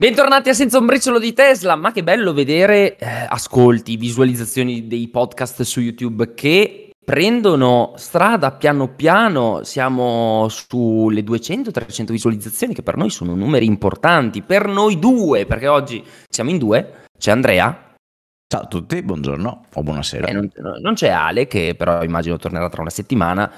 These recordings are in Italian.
Bentornati a Senza un briciolo di Tesla, ma che bello vedere eh, ascolti, visualizzazioni dei podcast su YouTube che prendono strada piano piano, siamo sulle 200-300 visualizzazioni che per noi sono numeri importanti, per noi due, perché oggi siamo in due, c'è Andrea. Ciao a tutti, buongiorno o buonasera. Eh, non, non c'è Ale che però immagino tornerà tra una settimana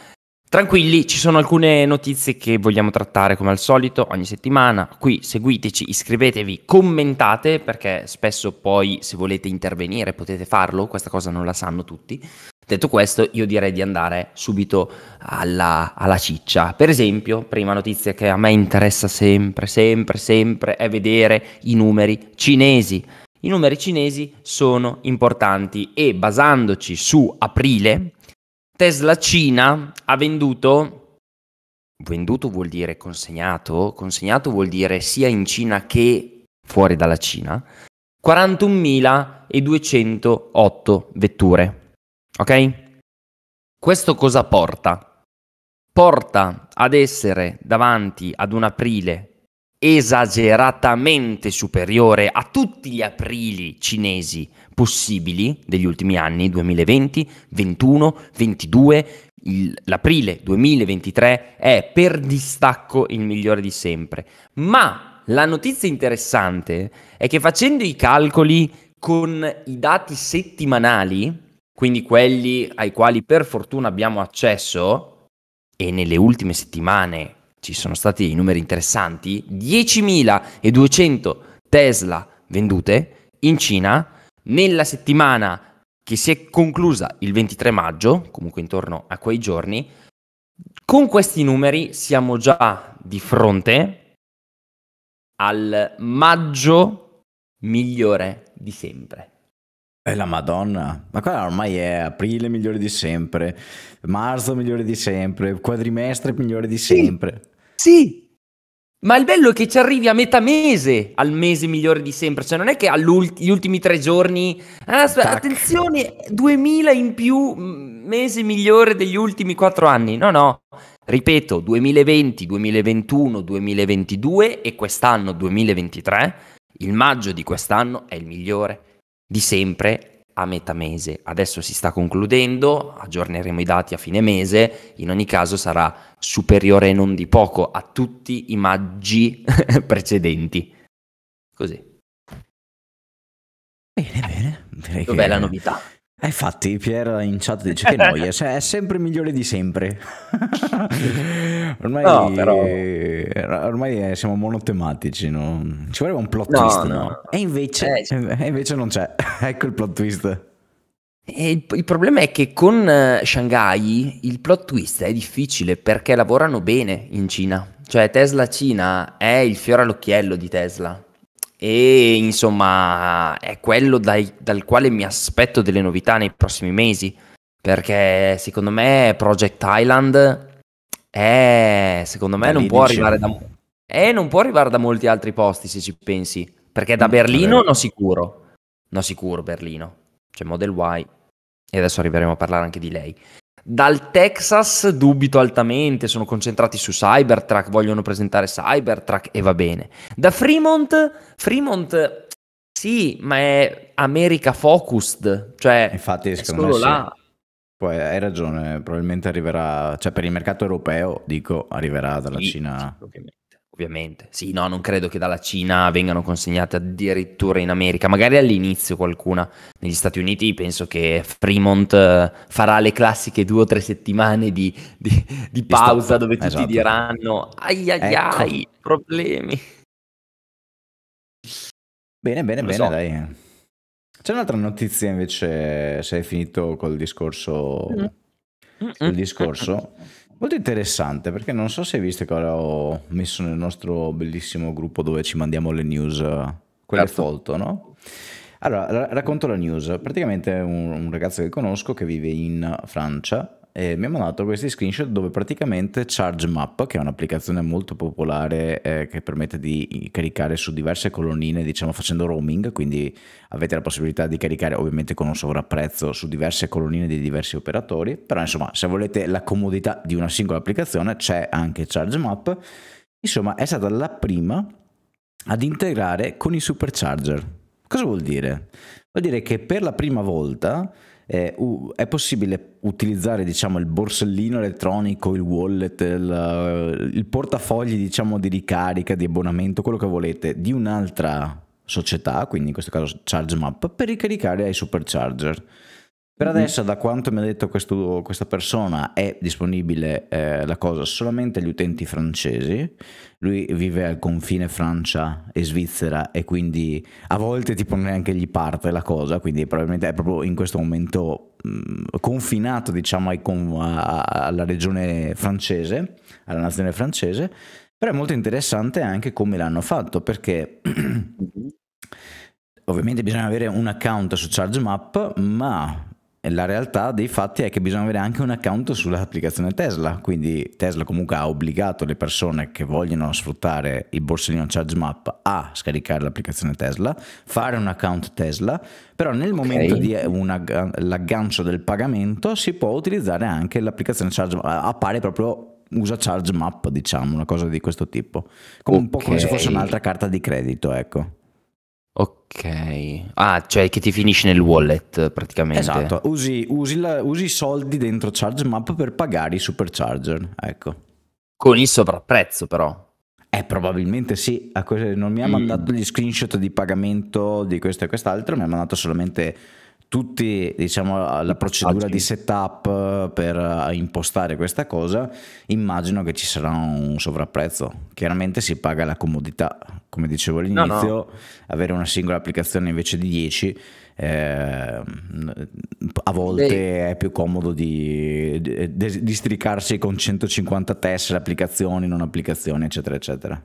Tranquilli, ci sono alcune notizie che vogliamo trattare come al solito ogni settimana. Qui seguiteci, iscrivetevi, commentate perché spesso poi se volete intervenire potete farlo, questa cosa non la sanno tutti. Detto questo, io direi di andare subito alla, alla ciccia. Per esempio, prima notizia che a me interessa sempre, sempre, sempre è vedere i numeri cinesi. I numeri cinesi sono importanti e basandoci su aprile, Tesla Cina ha venduto, venduto vuol dire consegnato, consegnato vuol dire sia in Cina che fuori dalla Cina, 41.208 vetture. Ok? Questo cosa porta? Porta ad essere davanti ad un aprile esageratamente superiore a tutti gli aprili cinesi possibili degli ultimi anni, 2020, 21, 22, il, l'aprile 2023 è per distacco il migliore di sempre. Ma la notizia interessante è che facendo i calcoli con i dati settimanali, quindi quelli ai quali per fortuna abbiamo accesso, e nelle ultime settimane ci sono stati dei numeri interessanti, 10.200 Tesla vendute in Cina, nella settimana che si è conclusa il 23 maggio, comunque intorno a quei giorni, con questi numeri siamo già di fronte al maggio migliore di sempre. E eh, la Madonna, ma qua ormai è aprile migliore di sempre, marzo migliore di sempre, quadrimestre migliore di sempre. Sì, sì ma il bello è che ci arrivi a metà mese, al mese migliore di sempre, cioè non è che agli ultimi tre giorni, ah, aspetta, attenzione, 2000 in più, mm, mese migliore degli ultimi quattro anni, no no, ripeto, 2020, 2021, 2022 e quest'anno 2023, il maggio di quest'anno è il migliore di sempre a metà mese. Adesso si sta concludendo, aggiorneremo i dati a fine mese, in ogni caso sarà superiore non di poco a tutti i maggi precedenti. Così. Bene, bene. Direi Dov'è che... la novità? Eh, infatti Pier in chat dice che noia, cioè è sempre migliore di sempre. ormai, no, però... ormai eh, siamo monotematici, no? ci voleva un plot no, twist, no? E invece, eh, e eh, invece non c'è, ecco il plot twist. Il, il, problema è che con eh, Shanghai il plot twist è difficile perché lavorano bene in Cina, cioè Tesla Cina è il fiore all'occhiello di Tesla e insomma è quello dai, dal quale mi aspetto delle novità nei prossimi mesi perché secondo me Project Thailand è secondo me non può, da, eh, non può arrivare da molti altri posti se ci pensi perché da mm, Berlino no sicuro no sicuro Berlino c'è cioè Model Y e adesso arriveremo a parlare anche di lei dal Texas dubito altamente, sono concentrati su Cybertruck, vogliono presentare Cybertruck e va bene. Da Fremont, Fremont sì, ma è America focused, cioè Infatti, è solo là. Sì. Poi hai ragione, probabilmente arriverà, cioè per il mercato europeo, dico, arriverà dalla sì, Cina. Sì, Ovviamente, sì, no, non credo che dalla Cina vengano consegnate addirittura in America, magari all'inizio qualcuna. Negli Stati Uniti penso che Fremont eh, farà le classiche due o tre settimane di, di, di pausa dove tutti esatto. diranno ai ai ai, ecco. problemi. Bene, bene, bene, so. dai. C'è un'altra notizia invece, se hai finito col discorso... Mm. Sul discorso. Molto interessante perché non so se hai visto che ora ho messo nel nostro bellissimo gruppo dove ci mandiamo le news, eh, quelle certo. folto, no? Allora, racconto la news. Praticamente un, un ragazzo che conosco che vive in Francia eh, mi ha mandato questi screenshot dove praticamente ChargeMap, che è un'applicazione molto popolare eh, che permette di caricare su diverse colonnine, diciamo facendo roaming, quindi avete la possibilità di caricare ovviamente con un sovrapprezzo su diverse colonnine di diversi operatori, però insomma se volete la comodità di una singola applicazione c'è anche ChargeMap, insomma è stata la prima ad integrare con i supercharger. Cosa vuol dire? Vuol dire che per la prima volta eh, uh, è possibile utilizzare diciamo, il borsellino elettronico, il wallet, il, eh, il portafogli diciamo, di ricarica, di abbonamento, quello che volete, di un'altra società, quindi in questo caso ChargeMap, per ricaricare ai supercharger. Per mhm. adesso, da quanto mi ha detto questo, questa persona, è disponibile eh, la cosa solamente agli utenti francesi lui vive al confine Francia e Svizzera e quindi a volte tipo neanche gli parte la cosa, quindi probabilmente è proprio in questo momento mm, confinato diciamo ai, alla regione francese, alla nazione francese, però è molto interessante anche come l'hanno fatto perché mm-hmm. ovviamente bisogna avere un account su ChargeMap, ma la realtà dei fatti è che bisogna avere anche un account sull'applicazione Tesla, quindi Tesla comunque ha obbligato le persone che vogliono sfruttare il borsellino Charge Map a scaricare l'applicazione Tesla, fare un account Tesla, però nel okay. momento di l'aggancio del pagamento si può utilizzare anche l'applicazione Charge Map, appare proprio usa Charge Map, diciamo, una cosa di questo tipo, come okay. un po' come se fosse un'altra carta di credito, ecco. Ok, ah, cioè che ti finisci nel wallet praticamente. Esatto, usi, usi, la, usi i soldi dentro Charge Map per pagare i supercharger, ecco. Con il sovrapprezzo però. Eh, probabilmente sì, non mi ha mm. mandato mm. gli screenshot di pagamento di questo e quest'altro, mi ha mandato solamente tutti diciamo la procedura di setup eh, per eh, impostare questa cosa immagino che ci sarà un sovrapprezzo chiaramente si paga la comodità come dicevo all'inizio no, no. avere una singola applicazione invece di 10 eh, a volte Beh. è più comodo di, di, di, districarsi con 150 tessere applicazioni non applicazioni eccetera eccetera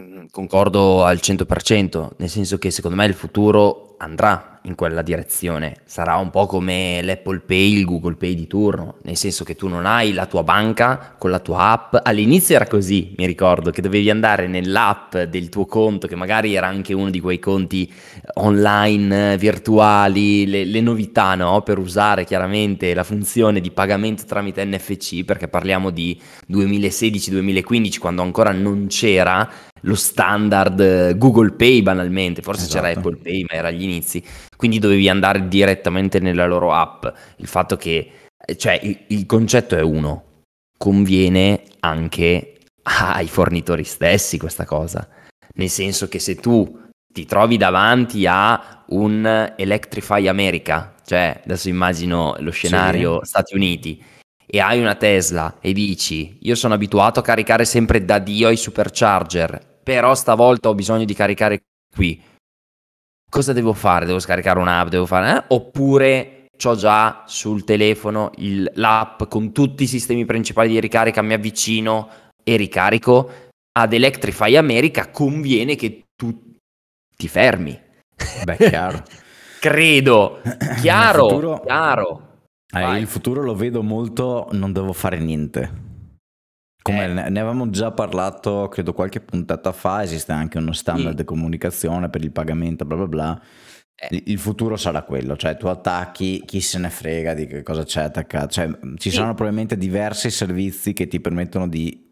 mm, concordo al 100% nel senso che secondo me il futuro andrà in quella direzione. Sarà un po' come l'Apple Pay, il Google Pay di turno, nel senso che tu non hai la tua banca con la tua app. All'inizio era così, mi ricordo, che dovevi andare nell'app del tuo conto, che magari era anche uno di quei conti online, eh, virtuali, le, le novità, no? Per usare chiaramente la funzione di pagamento tramite NFC, perché parliamo di 2016-2015, quando ancora non c'era lo standard eh, Google Pay banalmente, forse esatto. c'era Apple Pay ma era agli inizi, quindi dovevi andare direttamente nella loro app. Il fatto che, eh, cioè, il, il concetto è uno, conviene anche ai fornitori stessi questa cosa, nel senso che se tu ti trovi davanti a un Electrify America, cioè adesso immagino lo scenario sì. Stati Uniti, e hai una Tesla e dici io sono abituato a caricare sempre da Dio i supercharger, però stavolta ho bisogno di caricare qui, cosa devo fare? Devo scaricare un'app, devo fare... Eh? Oppure ho già sul telefono il, l'app con tutti i sistemi principali di ricarica, mi avvicino e ricarico. Ad Electrify America conviene che tu ti fermi. Beh, chiaro. Credo. Chiaro, il futuro, chiaro. Eh, il futuro lo vedo molto, non devo fare niente. Come eh. ne avevamo già parlato, credo qualche puntata fa, esiste anche uno standard sì. di comunicazione per il pagamento, bla bla bla. Eh. Il futuro sarà quello, cioè tu attacchi, chi se ne frega di che cosa c'è attaccato. Cioè, mm, ci sì. saranno probabilmente diversi servizi che ti permettono di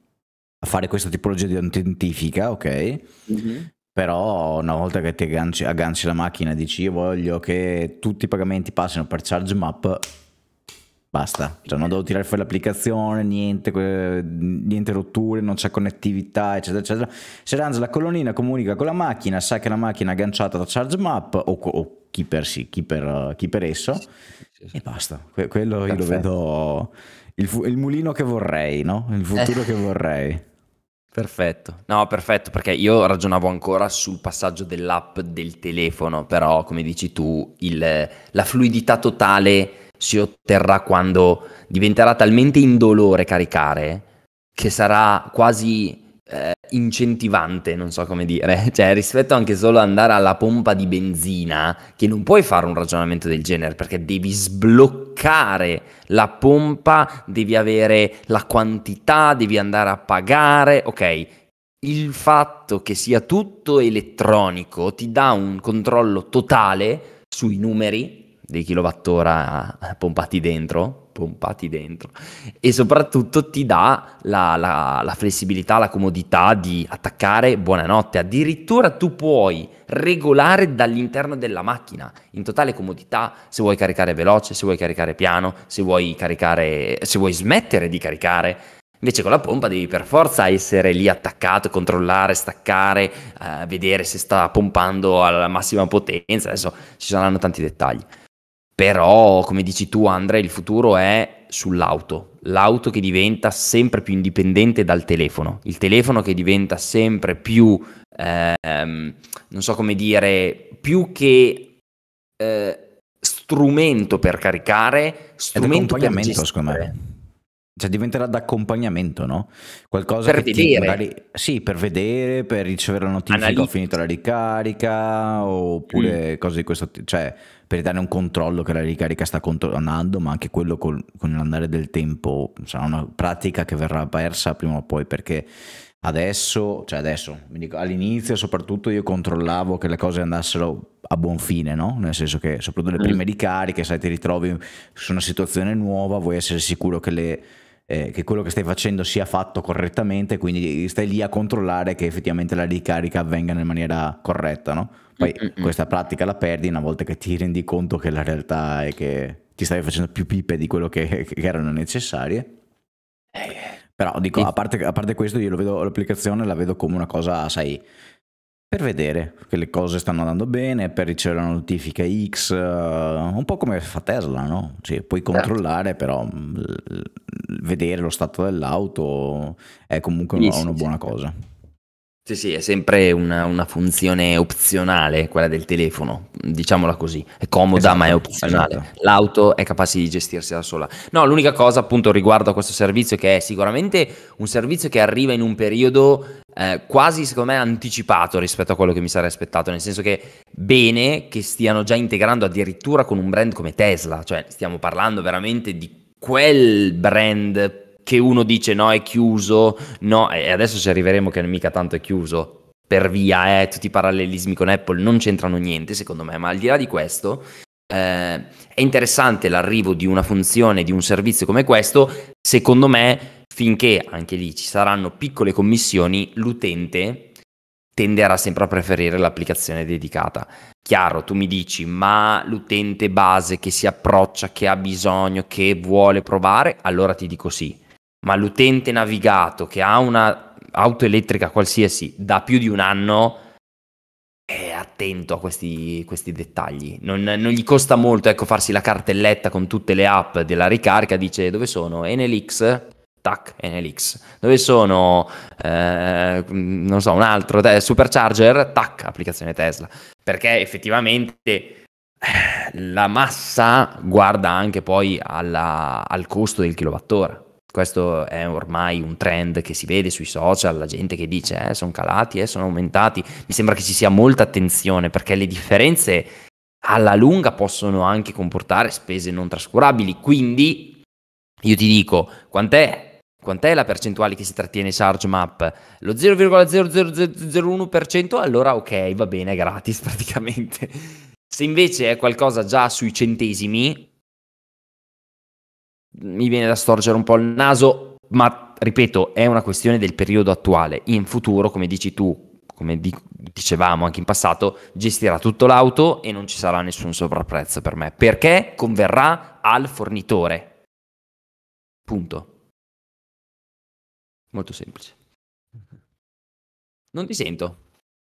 fare questa tipologia di autentifica, ok? Mm-hmm. Però una volta che ti agganci, agganci la macchina e dici io voglio che tutti i pagamenti passino per ChargeMap, Basta, cioè non devo tirare fuori l'applicazione, niente, niente rotture, non c'è connettività, eccetera, eccetera. Se Serrange la colonnina comunica con la macchina, sa che la macchina è agganciata da charge map o, o chi, per, sì, chi, per, chi per esso sì, sì, sì. e basta. Que- quello Perfetto. io lo vedo il, fu- il, mulino che vorrei, no? Il futuro eh. che vorrei. Perfetto, no, perfetto, perché io ragionavo ancora sul passaggio dell'app del telefono, però come dici tu, il, la fluidità totale si otterrà quando diventerà talmente indolore caricare che sarà quasi eh, incentivante, non so come dire, cioè rispetto anche solo ad andare alla pompa di benzina, che non puoi fare un ragionamento del genere perché devi sbloccare la pompa, devi avere la quantità, devi andare a pagare, ok? Il fatto che sia tutto elettronico ti dà un controllo totale sui numeri dei kilowattora pompati dentro, pompati dentro, e soprattutto ti dà la, la, la flessibilità, la comodità di attaccare buonanotte. Addirittura tu puoi regolare dall'interno della macchina in totale comodità se vuoi caricare veloce, se vuoi caricare piano, se vuoi caricare, se vuoi smettere di caricare. Invece con la pompa devi per forza essere lì attaccato, controllare, staccare, eh, vedere se sta pompando alla massima potenza. Adesso ci saranno tanti dettagli però come dici tu Andrea il futuro è sull'auto, l'auto che diventa sempre più indipendente dal telefono, il telefono che diventa sempre più, ehm, non so come dire, più che eh, strumento per caricare, strumento per gestire. secondo me. Cioè diventerà d'accompagnamento, no? Qualcosa per vedere. Magari, sì, per vedere, per ricevere la notifica, Analizzo. ho finito la ricarica, oppure mm. cose di questo tipo. Cioè, per dare un controllo che la ricarica sta controllando, ma anche quello col, con l'andare del tempo sarà una pratica che verrà persa prima o poi perché adesso, cioè adesso, all'inizio soprattutto io controllavo che le cose andassero a buon fine, no? Nel senso che soprattutto le mm. prime ricariche, sai, ti ritrovi su una situazione nuova, vuoi essere sicuro che le eh, che quello che stai facendo sia fatto correttamente, quindi stai lì a controllare che effettivamente la ricarica avvenga in maniera corretta, no? Poi mm-hmm. questa pratica la perdi una volta che ti rendi conto che la realtà è che ti stavi facendo più pipe di quello che, che erano necessarie. Eh, però dico, a parte, a parte questo, io vedo, l'applicazione la vedo come una cosa, sai, per vedere che le cose stanno andando bene, per ricevere una notifica X, eh, un po' come fa Tesla, no? Cioè, puoi certo. controllare, però mm, vedere lo stato dell'auto è comunque una, una buona cosa. Sì, sì, è sempre una, una funzione opzionale quella del telefono, diciamola così. È comoda, esatto, ma è esatto. opzionale. Esatto. L'auto è capace di gestirsi da sola. No, l'unica cosa appunto riguardo a questo servizio che è sicuramente un servizio che arriva in un periodo eh, quasi secondo me anticipato rispetto a quello che mi sarei aspettato, nel senso che bene che stiano già integrando addirittura con un brand come Tesla, cioè stiamo parlando veramente di quel brand che uno dice no è chiuso, no, e adesso ci arriveremo che mica tanto è chiuso, per via, eh, tutti i parallelismi con Apple non c'entrano niente secondo me, ma al di là di questo eh, è interessante l'arrivo di una funzione, di un servizio come questo, secondo me finché anche lì ci saranno piccole commissioni, l'utente tenderà sempre a preferire l'applicazione dedicata. Chiaro, tu mi dici, ma l'utente base che si approccia, che ha bisogno, che vuole provare, allora ti dico sì ma l'utente navigato che ha una auto elettrica qualsiasi da più di un anno è attento a questi, questi dettagli. Non, non, gli costa molto ecco, farsi la cartelletta con tutte le app della ricarica, dice dove sono? Enelix? Tac, Enelix. Dove sono? Eh, non so, un altro, Supercharger? Tac, applicazione Tesla. Perché effettivamente eh, la massa guarda anche poi alla, al costo del kilowattora questo è ormai un trend che si vede sui social, la gente che dice eh, sono calati, eh, sono aumentati. Mi sembra che ci sia molta attenzione perché le differenze alla lunga possono anche comportare spese non trascurabili. Quindi io ti dico, quant'è, quant'è la percentuale che si trattiene Charge Map? Lo 0,0001%? Allora ok, va bene, è gratis praticamente. Se invece è qualcosa già sui centesimi, mi viene da storcere un po' il naso, ma ripeto, è una questione del periodo attuale. In futuro, come dici tu, come dicevamo anche in passato, gestirà tutto l'auto e non ci sarà nessun sovrapprezzo per me, perché converrà al fornitore. Punto. Molto semplice. Non ti sento,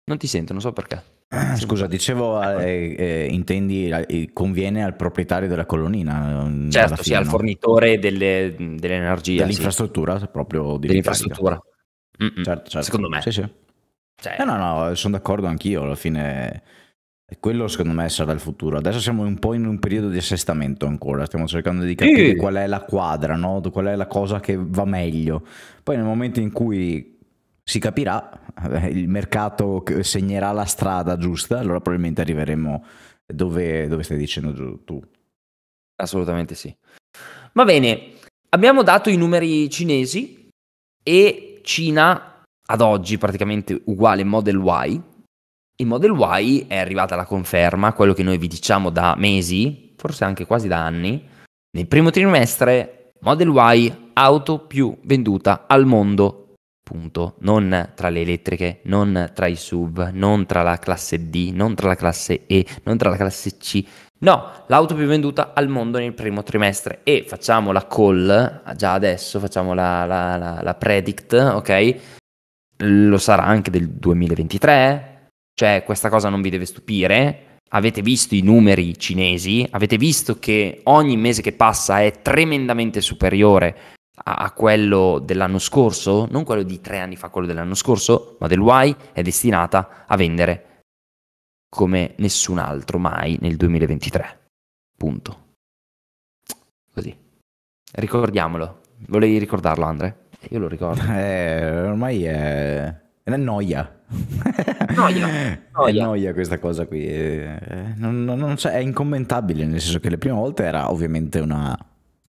non ti sento, non so perché. Eh, scusa, dicevo, eh, eh, eh, intendi, eh, conviene al proprietario della colonnina? Mm, certo, sì, al fornitore delle, mm, dell'energia. Dell'infrastruttura, sì. proprio. Di dell'infrastruttura. Mm, certo, certo. Secondo me. Sì, sì. Cioè... Eh, no, no, no, sono d'accordo anch'io, alla fine... Quello secondo me sarà il futuro. Adesso siamo un po' in un periodo di assestamento ancora, stiamo cercando di capire sì. qual è la quadra, no? qual è la cosa che va meglio. Poi nel momento in cui si capirà, eh, il mercato segnerà la strada giusta, allora probabilmente arriveremo dove, dove stai dicendo tu. Assolutamente sì. Va bene, abbiamo dato i numeri cinesi e Cina ad oggi praticamente uguale Model Y. Il Model Y è arrivata la conferma, quello che noi vi diciamo da mesi, forse anche quasi da anni. Nel primo trimestre Model Y auto più venduta al mondo punto, non tra le elettriche, non tra i sub, non tra la classe D, non tra la classe E, non tra la classe C. No, l'auto più venduta al mondo nel primo trimestre e facciamo la call, già adesso facciamo la, la, la, la predict, ok? Lo sarà anche del 2023, cioè questa cosa non vi deve stupire, Avete visto i numeri cinesi? Avete visto che ogni mese che passa è tremendamente superiore a, a quello dell'anno scorso, non quello di tre anni fa, quello dell'anno scorso, ma del Y, è destinata a vendere come nessun altro mai nel 2023. Punto. Così. Ricordiamolo. Volevi ricordarlo, Andre? Eh, io lo ricordo. Eh, ormai è... è noia. noia. noia. È noia questa cosa qui. È... Eh, non, non, non è incommentabile, nel senso che le prime volte era ovviamente una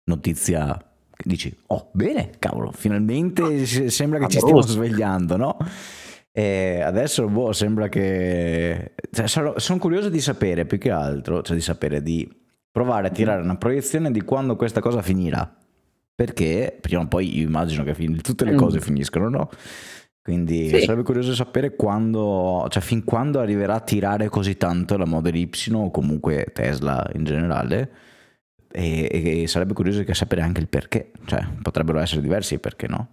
notizia dici, oh bene, cavolo, finalmente sembra che ci stiamo svegliando, no? E adesso boh, sembra che... Cioè, sarò... sono curioso di sapere, più che altro, cioè di sapere, di provare a mm. tirare una proiezione di quando questa cosa finirà. Perché prima o poi io immagino che fin... tutte le mm. cose finiscono, no? Quindi sì. sarebbe curioso di sapere quando, cioè fin quando arriverà a tirare così tanto la Model Y o comunque Tesla in generale e, e, sarebbe curioso sapere anche il perché, cioè potrebbero essere diversi perché no?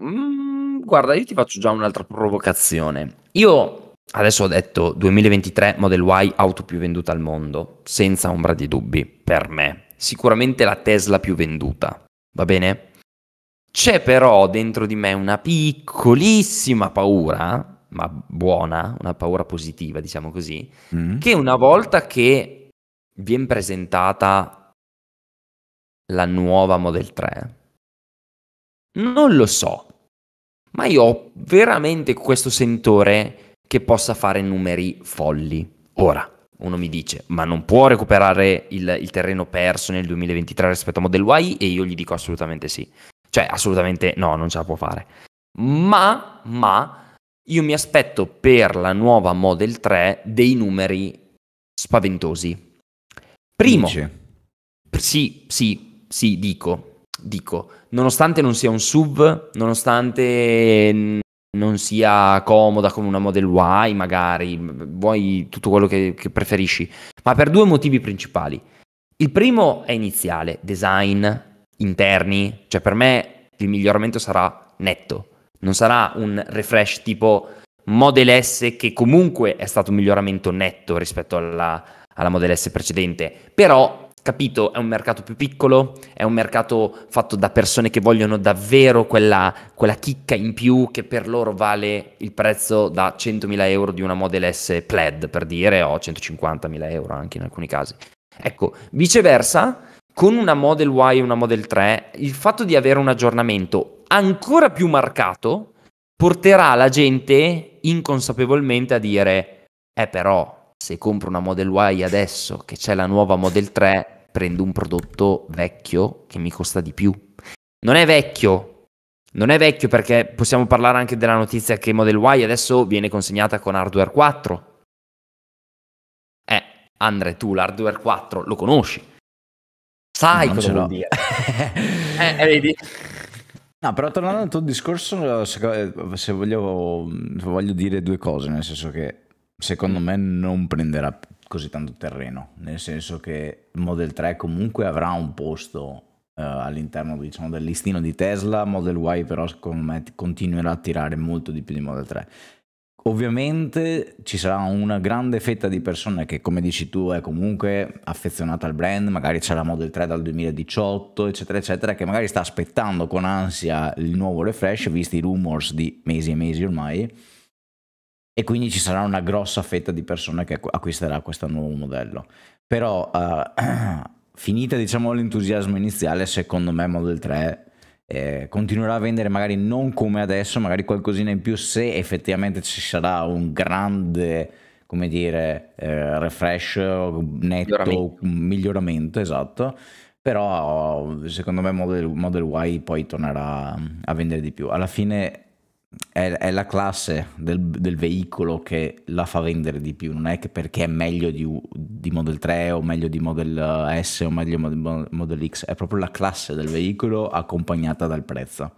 Mm, guarda, io ti faccio già un'altra provocazione. Io adesso ho detto 2023 Model Y auto più venduta al mondo, senza ombra di dubbi, per me. Sicuramente la Tesla più venduta, va bene? C'è però dentro di me una piccolissima paura, ma buona, una paura positiva, diciamo così, mm. che una volta che viene presentata la nuova Model 3? Non lo so, ma io ho veramente questo sentore che possa fare numeri folli. Ora, uno mi dice, ma non può recuperare il, il, terreno perso nel 2023 rispetto a Model Y? E io gli dico assolutamente sì. Cioè, assolutamente no, non ce la può fare. Ma, ma, io mi aspetto per la nuova Model 3 dei numeri spaventosi. Primo, Dice. sì, sì, sì, dico, dico, nonostante non sia un sub, nonostante non sia comoda come una Model Y, magari, vuoi tutto quello che, che preferisci, ma per due motivi principali. Il primo è iniziale, design, interni, cioè per me il miglioramento sarà netto, non sarà un refresh tipo Model S che comunque è stato un miglioramento netto rispetto alla, alla Model S precedente, però capito, è un mercato più piccolo, è un mercato fatto da persone che vogliono davvero quella, quella chicca in più che per loro vale il prezzo da 100.000 euro di una Model S Plaid, per dire, o 150.000 euro anche in alcuni casi. Ecco, viceversa, con una Model Y e una Model 3, il fatto di avere un aggiornamento ancora più marcato porterà la gente inconsapevolmente a dire, eh però, se compro una Model Y adesso che c'è la nuova Model 3, prendo un prodotto vecchio che mi costa di più. Non è vecchio, non è vecchio perché possiamo parlare anche della notizia che Model Y adesso viene consegnata con hardware 4. Eh, Andre, tu l'hardware 4 lo conosci. Sai no, cosa vuol dire. Eh, eh, vedi? No, però tornando al tuo discorso, eh, se, voglio, voglio dire due cose, nel senso che secondo me non prenderà così tanto terreno, nel senso che il Model 3 comunque avrà un posto eh, all'interno diciamo, del listino di Tesla, Model Y però secondo me continuerà a tirare molto di più di Model 3. Ovviamente ci sarà una grande fetta di persone che, come dici tu, è comunque affezionata al brand, magari c'è la Model 3 dal 2018, eccetera, eccetera, che magari sta aspettando con ansia il nuovo refresh, visti i rumors di mesi e mesi ormai e quindi ci sarà una grossa fetta di persone che acquisterà questo nuovo modello. Però uh, finita diciamo, l'entusiasmo iniziale, secondo me Model 3 eh, continuerà a vendere magari non come adesso, magari qualcosina in più se effettivamente ci sarà un grande come dire, eh, refresh netto, miglioramento. miglioramento, esatto. Però secondo me Model, Model Y poi tornerà mm, a vendere di più. Alla fine è, è la classe del, del, veicolo che la fa vendere di più, non è che perché è meglio di, di Model 3 o meglio di Model eh, S o meglio di Model, Model X, è proprio la classe del veicolo accompagnata dal prezzo.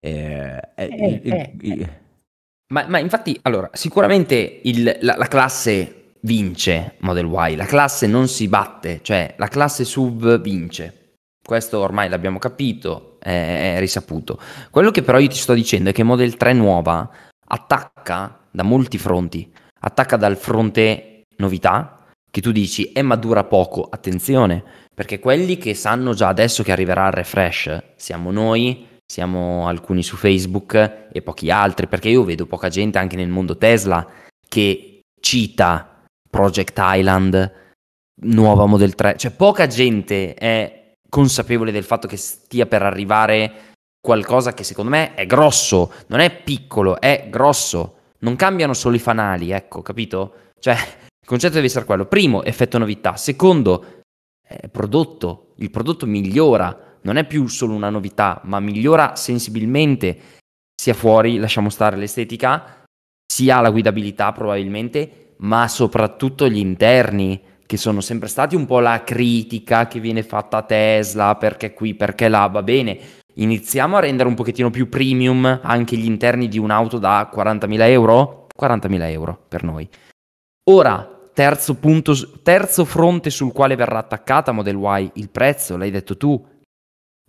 Eh, eh, eh, il, eh, eh. ma, ma, infatti, allora, sicuramente il, la, la, classe vince Model Y, la classe non si batte, cioè la classe sub vince. Questo ormai l'abbiamo capito, è, è risaputo. Quello che però io ti sto dicendo è che Model 3 nuova attacca da molti fronti. Attacca dal fronte novità, che tu dici, eh ma dura poco, attenzione, perché quelli che sanno già adesso che arriverà il refresh, siamo noi, siamo alcuni su Facebook e pochi altri, perché io vedo poca gente anche nel mondo Tesla che cita Project Island, nuova Model 3, cioè poca gente è consapevole del fatto che stia per arrivare qualcosa che secondo me è grosso, non è piccolo, è grosso. Non cambiano solo i fanali, ecco, capito? Cioè, il concetto deve essere quello. Primo, effetto novità. Secondo, prodotto. Il prodotto migliora, non è più solo una novità, ma migliora sensibilmente sia fuori, lasciamo stare l'estetica, sia la guidabilità probabilmente, ma soprattutto gli interni che sono sempre stati un po' la critica che viene fatta a Tesla, perché qui, perché là, va bene. Iniziamo a rendere un pochettino più premium anche gli interni di un'auto da 40.000 euro? 40.000 euro per noi. Ora, terzo, punto, terzo fronte sul quale verrà attaccata Model Y, il prezzo, l'hai detto tu.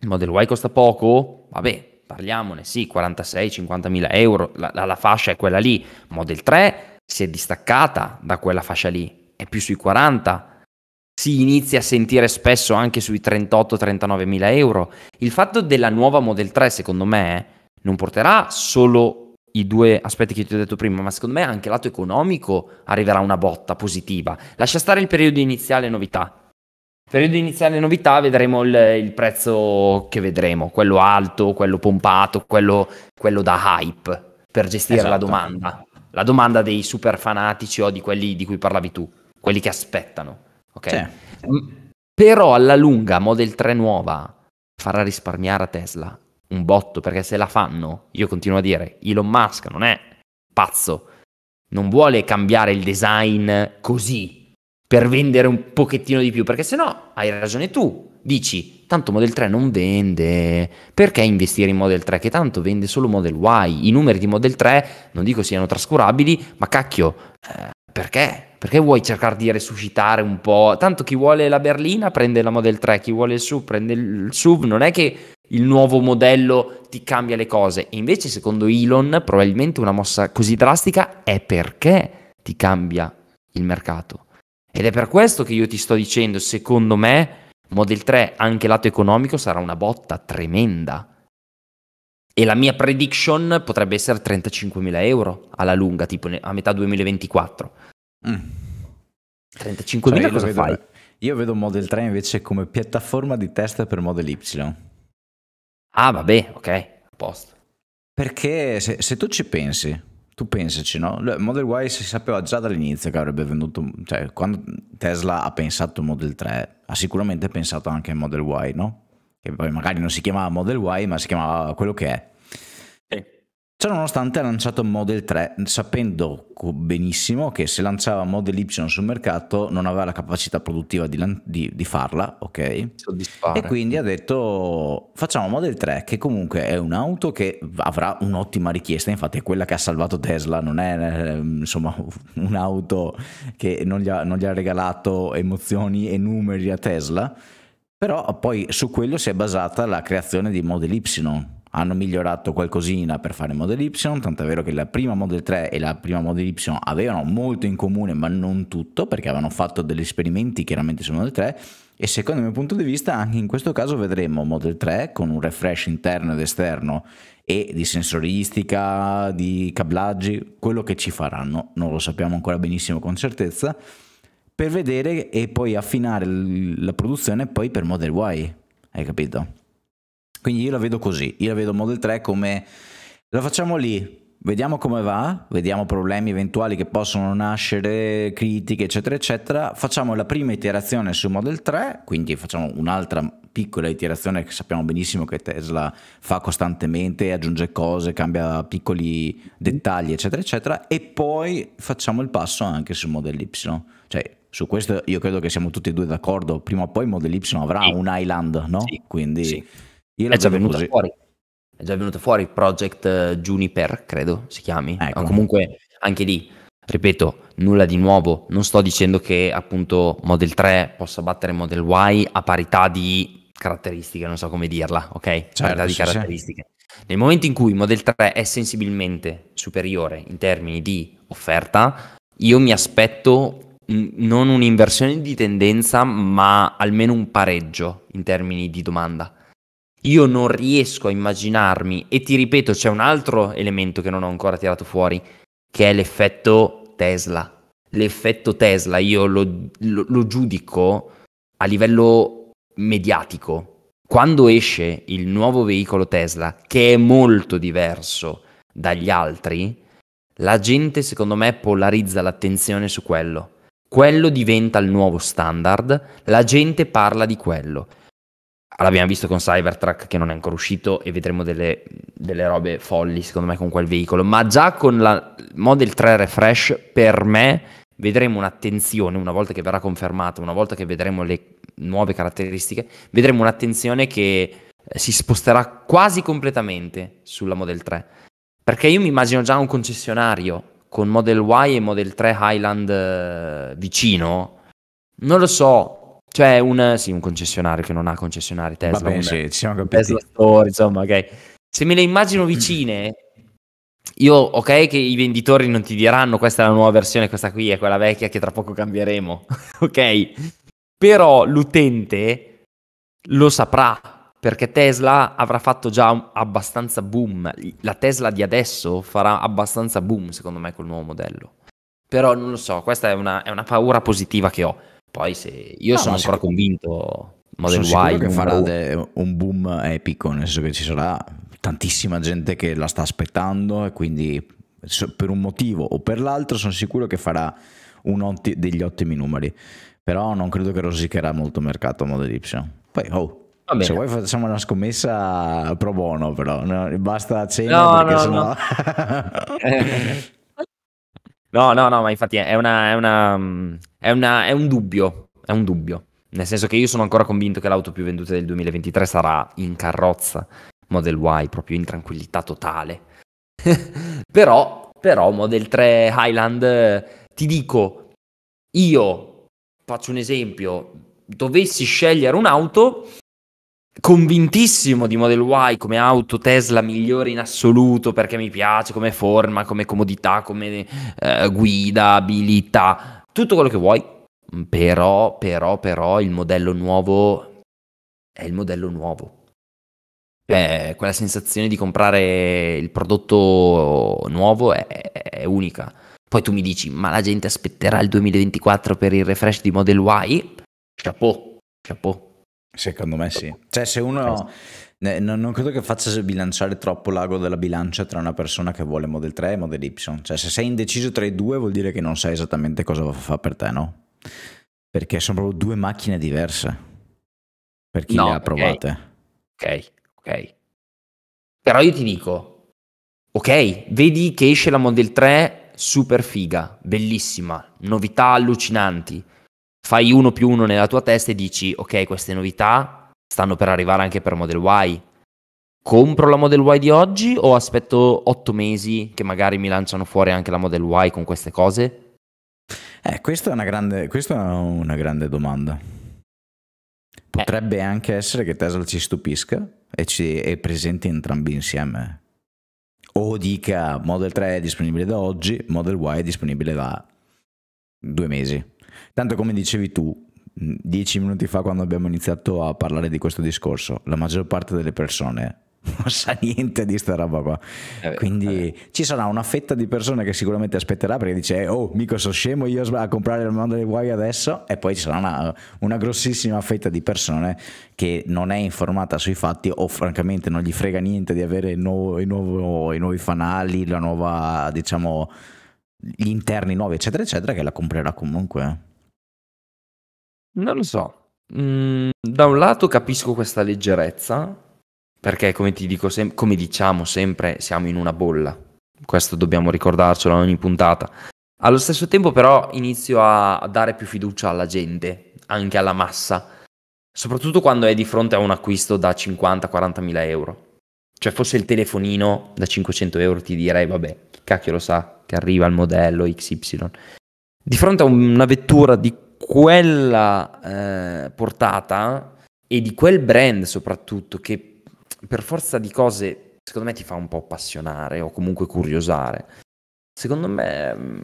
Model Y costa poco? Vabbè, parliamone, sì, 46 50000 euro, la, la, la, fascia è quella lì. Model 3 si è distaccata da quella fascia lì è più sui 40, si inizia a sentire spesso anche sui 38-39 mila euro. Il fatto della nuova Model 3, secondo me, non porterà solo i due aspetti che ti ho detto prima, ma secondo me anche lato economico arriverà una botta positiva. Lascia stare il periodo iniziale novità. Periodo iniziale novità vedremo il, il prezzo che vedremo, quello alto, quello pompato, quello, quello da hype per gestire esatto. la domanda. La domanda dei super fanatici o di quelli di cui parlavi tu quelli che aspettano. Ok? Cioè. Però alla lunga Model 3 nuova farà risparmiare a Tesla un botto, perché se la fanno, io continuo a dire, Elon Musk non è pazzo, non vuole cambiare il design così per vendere un pochettino di più, perché sennò hai ragione tu, dici, tanto Model 3 non vende, perché investire in Model 3 che tanto vende solo Model Y? I numeri di Model 3 non dico siano trascurabili, ma cacchio, eh, perché? Perché vuoi cercare di resuscitare un po'? Tanto chi vuole la berlina prende la Model 3, chi vuole il SUV prende il SUV, non è che il nuovo modello ti cambia le cose. invece, secondo Elon, probabilmente una mossa così drastica è perché ti cambia il mercato. Ed è per questo che io ti sto dicendo, secondo me, Model 3, anche lato economico, sarà una botta tremenda. E la mia prediction potrebbe essere 35.000 euro alla lunga, tipo a metà 2024. Mm. 35.000 Beh, cioè, cosa vedo, fai? Io vedo Model 3 invece come piattaforma di test per Model Y. Ah, vabbè, ok, a posto. Perché se, se tu ci pensi, tu pensaci, no? Model Y si sapeva già dall'inizio che avrebbe venduto, cioè quando Tesla ha pensato Model 3, ha sicuramente pensato anche a Model Y, no? che poi magari non si chiamava Model Y, ma si chiamava quello che è. Ciononostante ha lanciato Model 3 sapendo benissimo che se lanciava Model Y sul mercato non aveva la capacità produttiva di, di, di farla, ok? E quindi ha detto facciamo Model 3 che comunque è un'auto che avrà un'ottima richiesta, infatti è quella che ha salvato Tesla, non è ehm, insomma un'auto che non gli ha, non gli ha regalato emozioni e numeri a Tesla però poi su quello si è basata la creazione di Model Y. Hanno migliorato qualcosina per fare Model Y, tant'è vero che la prima Model 3 e la prima Model Y avevano molto in comune, ma non tutto, perché avevano fatto degli esperimenti chiaramente su Model 3 e secondo il mio punto di vista anche in questo caso vedremo Model 3 con un refresh interno ed esterno e di sensoristica, di cablaggi, quello che ci faranno, non lo sappiamo ancora benissimo con certezza, per vedere e poi affinare la produzione poi per Model Y, hai capito? Quindi io la vedo così, io la vedo Model 3 come la facciamo lì, vediamo come va, vediamo problemi eventuali che possono nascere, critiche eccetera eccetera, facciamo la prima iterazione su Model 3, quindi facciamo un'altra piccola iterazione che sappiamo benissimo che Tesla fa costantemente, aggiunge cose, cambia piccoli dettagli eccetera eccetera e poi facciamo il passo anche su Model Y, cioè su questo io credo che siamo tutti e due d'accordo. Prima o poi Model Y avrà sì. un island, no? Sì. Quindi sì. è già venuto così. fuori. È già venuto fuori Project eh, Juniper, credo si chiami. Ecco. comunque anche lì, ripeto, nulla di nuovo. Non sto dicendo che appunto Model 3 possa battere Model Y a parità di caratteristiche, non so come dirla, ok? Certo, parità di caratteristiche. Nel momento in cui Model 3 è sensibilmente superiore in termini di offerta, io mi aspetto non un'inversione di tendenza, ma almeno un pareggio in termini di domanda. Io non riesco a immaginarmi, e ti ripeto, c'è un altro elemento che non ho ancora tirato fuori, che è l'effetto Tesla. L'effetto Tesla io lo, lo, lo giudico a livello mediatico. Quando esce il nuovo veicolo Tesla, che è molto diverso dagli altri, la gente secondo me polarizza l'attenzione su quello quello diventa il nuovo standard, la gente parla di quello. L'abbiamo visto con Cybertruck che non è ancora uscito e vedremo delle, delle robe folli secondo me con quel veicolo, ma già con la Model 3 Refresh per me vedremo un'attenzione, una volta che verrà confermata, una volta che vedremo le nuove caratteristiche, vedremo un'attenzione che eh, si sposterà quasi completamente sulla Model 3. Perché io mi immagino già un concessionario con Model Y e Model 3 Highland eh, vicino, non lo so. Cioè, un, sì, un concessionario che non ha concessionari Tesla. Vabbè, un, sì, ci siamo capiti. Tesla Store, insomma, ok. Se me le immagino vicine, io, ok, che i venditori non ti diranno questa è la nuova versione, questa qui è quella vecchia che tra poco cambieremo, ok? Però l'utente lo saprà perché Tesla avrà fatto già abbastanza boom. La Tesla di adesso farà abbastanza boom, secondo me, col nuovo modello. Però non lo so, questa è una, è una paura positiva che ho. Poi se io no, sono ancora sicuro, convinto Model sono Y che farà de, un boom epico, nel senso che ci sarà tantissima gente che la sta aspettando e quindi per un motivo o per l'altro sono sicuro che farà otti, degli ottimi numeri. Però non credo che rosicherà molto mercato Model Y. Poi oh, se vuoi facciamo una scommessa pro bono però, no, basta cena no, perché no, sennò... No. no, no, no, ma infatti è, una, è, una, è, una, è un dubbio, è un dubbio. Nel senso che io sono ancora convinto che l'auto più venduta del 2023 sarà in carrozza Model Y, proprio in tranquillità totale. però, però Model 3 Highland, ti dico, io faccio un esempio, dovessi scegliere un'auto, convintissimo di Model Y come auto Tesla migliore in assoluto perché mi piace come forma, come comodità, come eh, guida, abilità, tutto quello che vuoi. Mm, però, però, però il modello nuovo è il modello nuovo. Beh, cioè, quella sensazione di comprare il prodotto nuovo è, è unica. Poi tu mi dici, ma la gente aspetterà il 2024 per il refresh di Model Y? Chapeau, chapeau. Secondo me sì. Cioè, se uno. Ne, non, non, credo che faccia sbilanciare troppo l'ago della bilancia tra una persona che vuole Model 3 e Model Y. Cioè, se sei indeciso tra i due, vuol dire che non sai esattamente cosa fa per te, no? Perché sono proprio due macchine diverse. Per chi no, le ha provate. Okay. ok, ok. Però io ti dico, ok, vedi che esce la Model 3 super figa, bellissima, novità allucinanti fai uno più uno nella tua testa e dici ok queste novità stanno per arrivare anche per Model Y. Compro la Model Y di oggi o aspetto otto mesi che magari mi lanciano fuori anche la Model Y con queste cose? Eh, questa è una grande, questa è una grande domanda. Potrebbe eh. anche essere che Tesla ci stupisca e, ci, e presenti entrambi insieme. O dica Model 3 è disponibile da oggi, Model Y è disponibile da due mesi. Tanto come dicevi tu, dieci minuti fa quando abbiamo iniziato a parlare di questo discorso, la maggior parte delle persone non sa niente di sta roba qua. Eh Quindi eh ci sarà una fetta di persone che sicuramente aspetterà perché dice eh, oh mico sono scemo io a comprare il mondo dei guai adesso e poi ci sarà una, una, grossissima fetta di persone che non è informata sui fatti o francamente non gli frega niente di avere nuovo, nuovo, i nuovi fanali, la nuova diciamo gli interni nuovi eccetera eccetera che la comprerà comunque. Non lo so. Mm, da un lato capisco questa leggerezza, perché come ti dico sem- come diciamo sempre, siamo in una bolla. Questo dobbiamo ricordarcelo ogni puntata. Allo stesso tempo però inizio a dare più fiducia alla gente, anche alla massa, soprattutto quando è di fronte a un acquisto da 50-40 mila euro. Cioè fosse il telefonino da 500 euro ti direi vabbè, chi cacchio lo sa che arriva il modello XY. Di fronte a una vettura di quella eh, portata e di quel brand soprattutto che per forza di cose secondo me ti fa un po' appassionare o comunque curiosare. Secondo me, mm,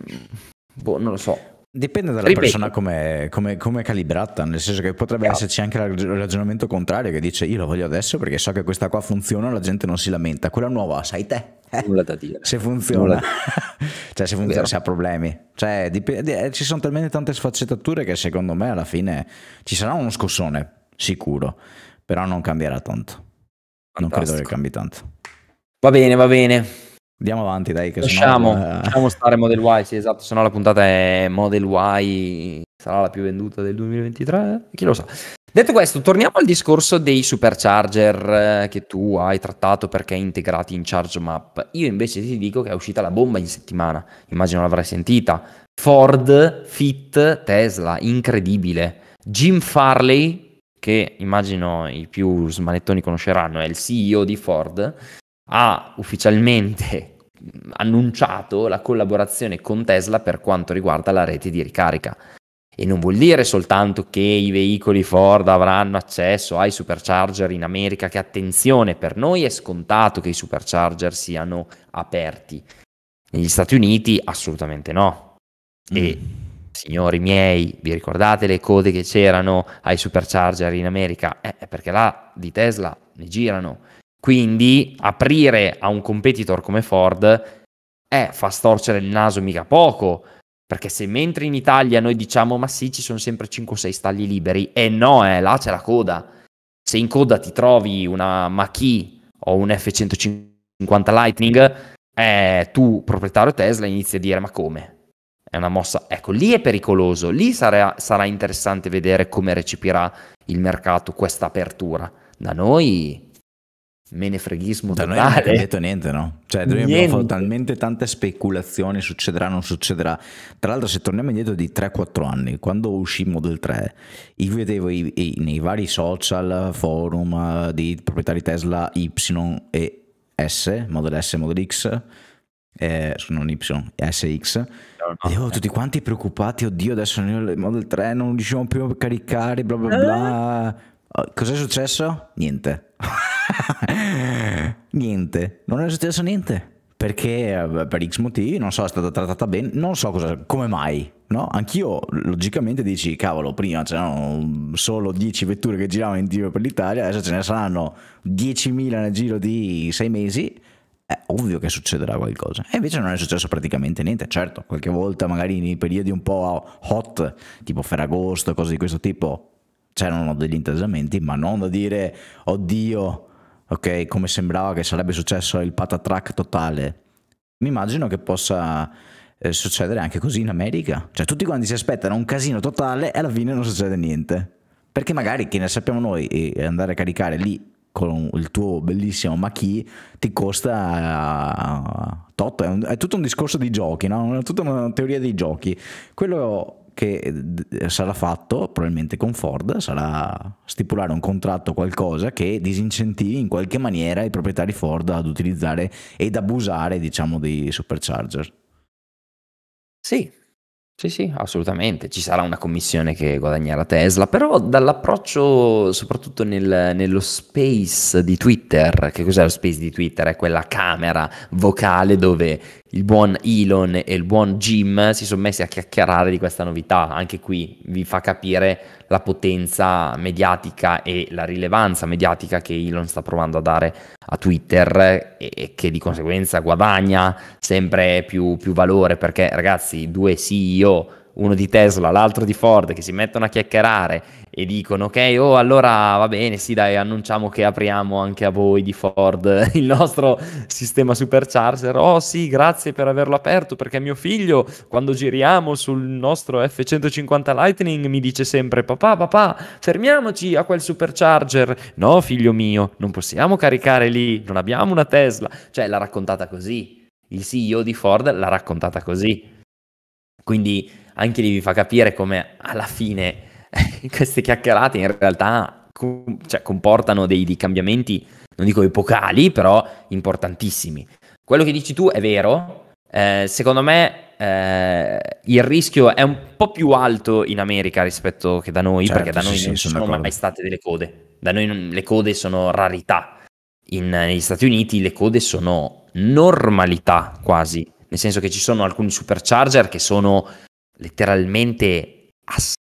boh, non lo so. Dipende dalla Ripeto. persona come è calibrata, nel senso che potrebbe Chiaro. esserci anche il ragionamento contrario che dice io lo voglio adesso perché so che questa qua funziona, la gente non si lamenta, quella nuova sai te, nulla da dire. Se funziona, cioè se funziona, se ha problemi. Cioè, dip- eh, ci sono talmente tante sfaccettature che secondo me alla fine ci sarà uno scossone, sicuro, però non cambierà tanto. Fantastico. Non credo che cambi tanto. Va bene, va bene. Andiamo avanti, dai. Che lasciamo, sennò... Eh, lasciamo stare Model Y, sì, esatto. Se no, la puntata è Model Y sarà la più venduta del 2023. Chi lo sa. Detto questo, torniamo al discorso dei supercharger eh, che tu hai trattato perché integrati in Charge Map. Io invece ti dico che è uscita la bomba in settimana, immagino l'avrai sentita. Ford, Fit, Tesla, incredibile. Jim Farley, che immagino i più smanettoni conosceranno, è il CEO di Ford, ha ufficialmente annunciato la collaborazione con Tesla per quanto riguarda la rete di ricarica. E non vuol dire soltanto che i veicoli Ford avranno accesso ai supercharger in America, che attenzione, per noi è scontato che i supercharger siano aperti. Negli Stati Uniti assolutamente no. E mm. signori miei, vi ricordate le code che c'erano ai supercharger in America? Eh, perché là di Tesla ne girano quindi aprire a un competitor come Ford eh, fa storcere il naso mica poco, perché se mentre in Italia noi diciamo ma sì ci sono sempre 5-6 stalli liberi, e eh no, eh, là c'è la coda. Se in coda ti trovi una Machi o un F150 Lightning, eh, tu proprietario Tesla inizi a dire ma come? È una mossa, ecco lì è pericoloso, lì sarà, sarà interessante vedere come recepirà il mercato questa apertura. Da noi me ne freghismo da totale. noi non è cambiato niente no? cioè noi niente. abbiamo fatto talmente tante speculazioni succederà non succederà tra l'altro se torniamo indietro di 3-4 anni quando uscimmo Model 3 io vedevo i, i, nei vari social forum eh, di proprietari Tesla Y e S Model S e Model X eh, non Y SX no, no. Devo, tutti quanti preoccupati oddio adesso il Model 3 non riusciamo più a caricare bla bla bla eh? Oh, cos'è successo? Niente. niente, non è successo niente. Perché eh, per X motivi, non so, è stata trattata bene, non so cosa, come mai, no? Anch'io logicamente dici, cavolo, prima c'erano solo 10 vetture che giravano in giro per l'Italia, adesso ce ne saranno 10.000 nel giro di 6 mesi, è ovvio che succederà qualcosa. E invece non è successo praticamente niente, certo, qualche volta magari nei periodi un po' hot, tipo Ferragosto, cose di questo tipo, c'erano cioè, degli intestamenti, ma non da dire oddio, ok, come sembrava che sarebbe successo il patatrack totale. Mi immagino che possa eh, succedere anche così in America. Cioè tutti quanti si aspettano un casino totale e alla fine non succede niente. Perché magari che ne sappiamo noi e andare a caricare lì con il tuo bellissimo maquis ti costa uh, tot, è, un, è, tutto un discorso di giochi, no? è tutta una teoria dei giochi. Quello che eh, eh, sarà fatto probabilmente con Ford, sarà stipulare un contratto qualcosa che disincentivi in qualche maniera i proprietari Ford ad utilizzare ed abusare diciamo dei supercharger. Sì, sì, sì, assolutamente. Ci sarà una commissione che guadagnerà Tesla, però dall'approccio soprattutto nel- nello space di Twitter, che cos'è lo space di Twitter? È quella camera vocale dove il buon Elon e il buon Jim si sono messi a chiacchierare di questa novità. Anche qui vi fa capire la potenza mediatica e la rilevanza mediatica che Elon sta provando a dare a Twitter e, che di conseguenza guadagna sempre più, più valore perché ragazzi due CEO uno di Tesla, l'altro di Ford, che si mettono a chiacchierare e dicono ok, oh allora va bene, sì dai, annunciamo che apriamo anche a voi di Ford il nostro sistema supercharger, oh sì, grazie per averlo aperto perché mio figlio quando giriamo sul nostro F150 Lightning mi dice sempre papà, papà, fermiamoci a quel supercharger, no figlio mio, non possiamo caricare lì, non abbiamo una Tesla, cioè l'ha raccontata così, il CEO di Ford l'ha raccontata così. Quindi anche lì vi fa capire come alla fine eh, queste chiacchierate in realtà com- cioè, comportano dei, dei cambiamenti, non dico epocali, però importantissimi. Quello che dici tu è vero, eh, secondo me eh, il rischio è un po' più alto in America rispetto che da noi, certo, perché da noi sì, non ci sì, sono d'accordo. mai state delle code. Da noi non, le code sono rarità. In, negli Stati Uniti le code sono normalità quasi, nel senso che ci sono alcuni supercharger che sono letteralmente ass-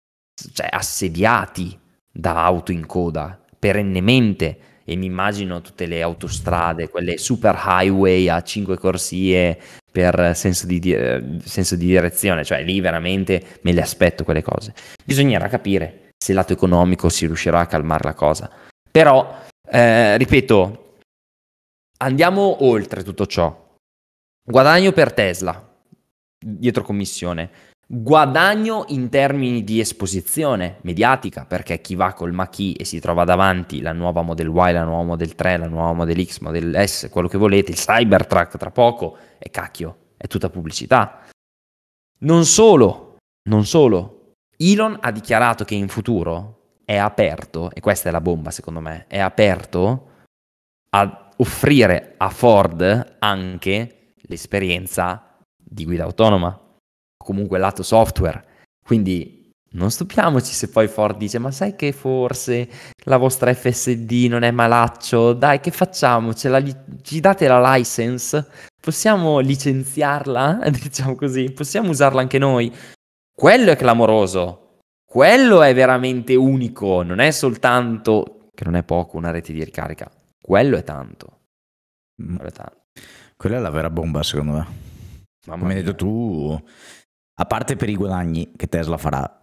cioè assediati da auto in coda perennemente e mi immagino tutte le autostrade, quelle super highway a cinque corsie per senso di, di- senso di direzione, cioè lì veramente me le aspetto quelle cose. Bisognerà capire se lato economico si riuscirà a calmare la cosa. Però, eh, ripeto, andiamo oltre tutto ciò. Guadagno per Tesla, dietro commissione. Guadagno in termini di esposizione mediatica, perché chi va col Machi e si trova davanti la nuova Model Y, la nuova Model 3, la nuova Model X, Model S, quello che volete, il Cybertruck tra poco, e cacchio, è tutta pubblicità. Non solo, non solo, Elon ha dichiarato che in futuro è aperto, e questa è la bomba secondo me, è aperto a offrire a Ford anche l'esperienza di guida autonoma comunque lato software. Quindi non stupiamoci se poi Ford dice ma sai che forse la vostra FSD non è malaccio, dai che facciamo, la, ci date la license, possiamo licenziarla, diciamo così, possiamo usarla anche noi. Quello è clamoroso, quello è veramente unico, non è soltanto, che non è poco, una rete di ricarica, quello è tanto. Quello è tanto. Quella è la vera bomba secondo me. Mamma Come hai detto tu, a parte per i guadagni che Tesla farà,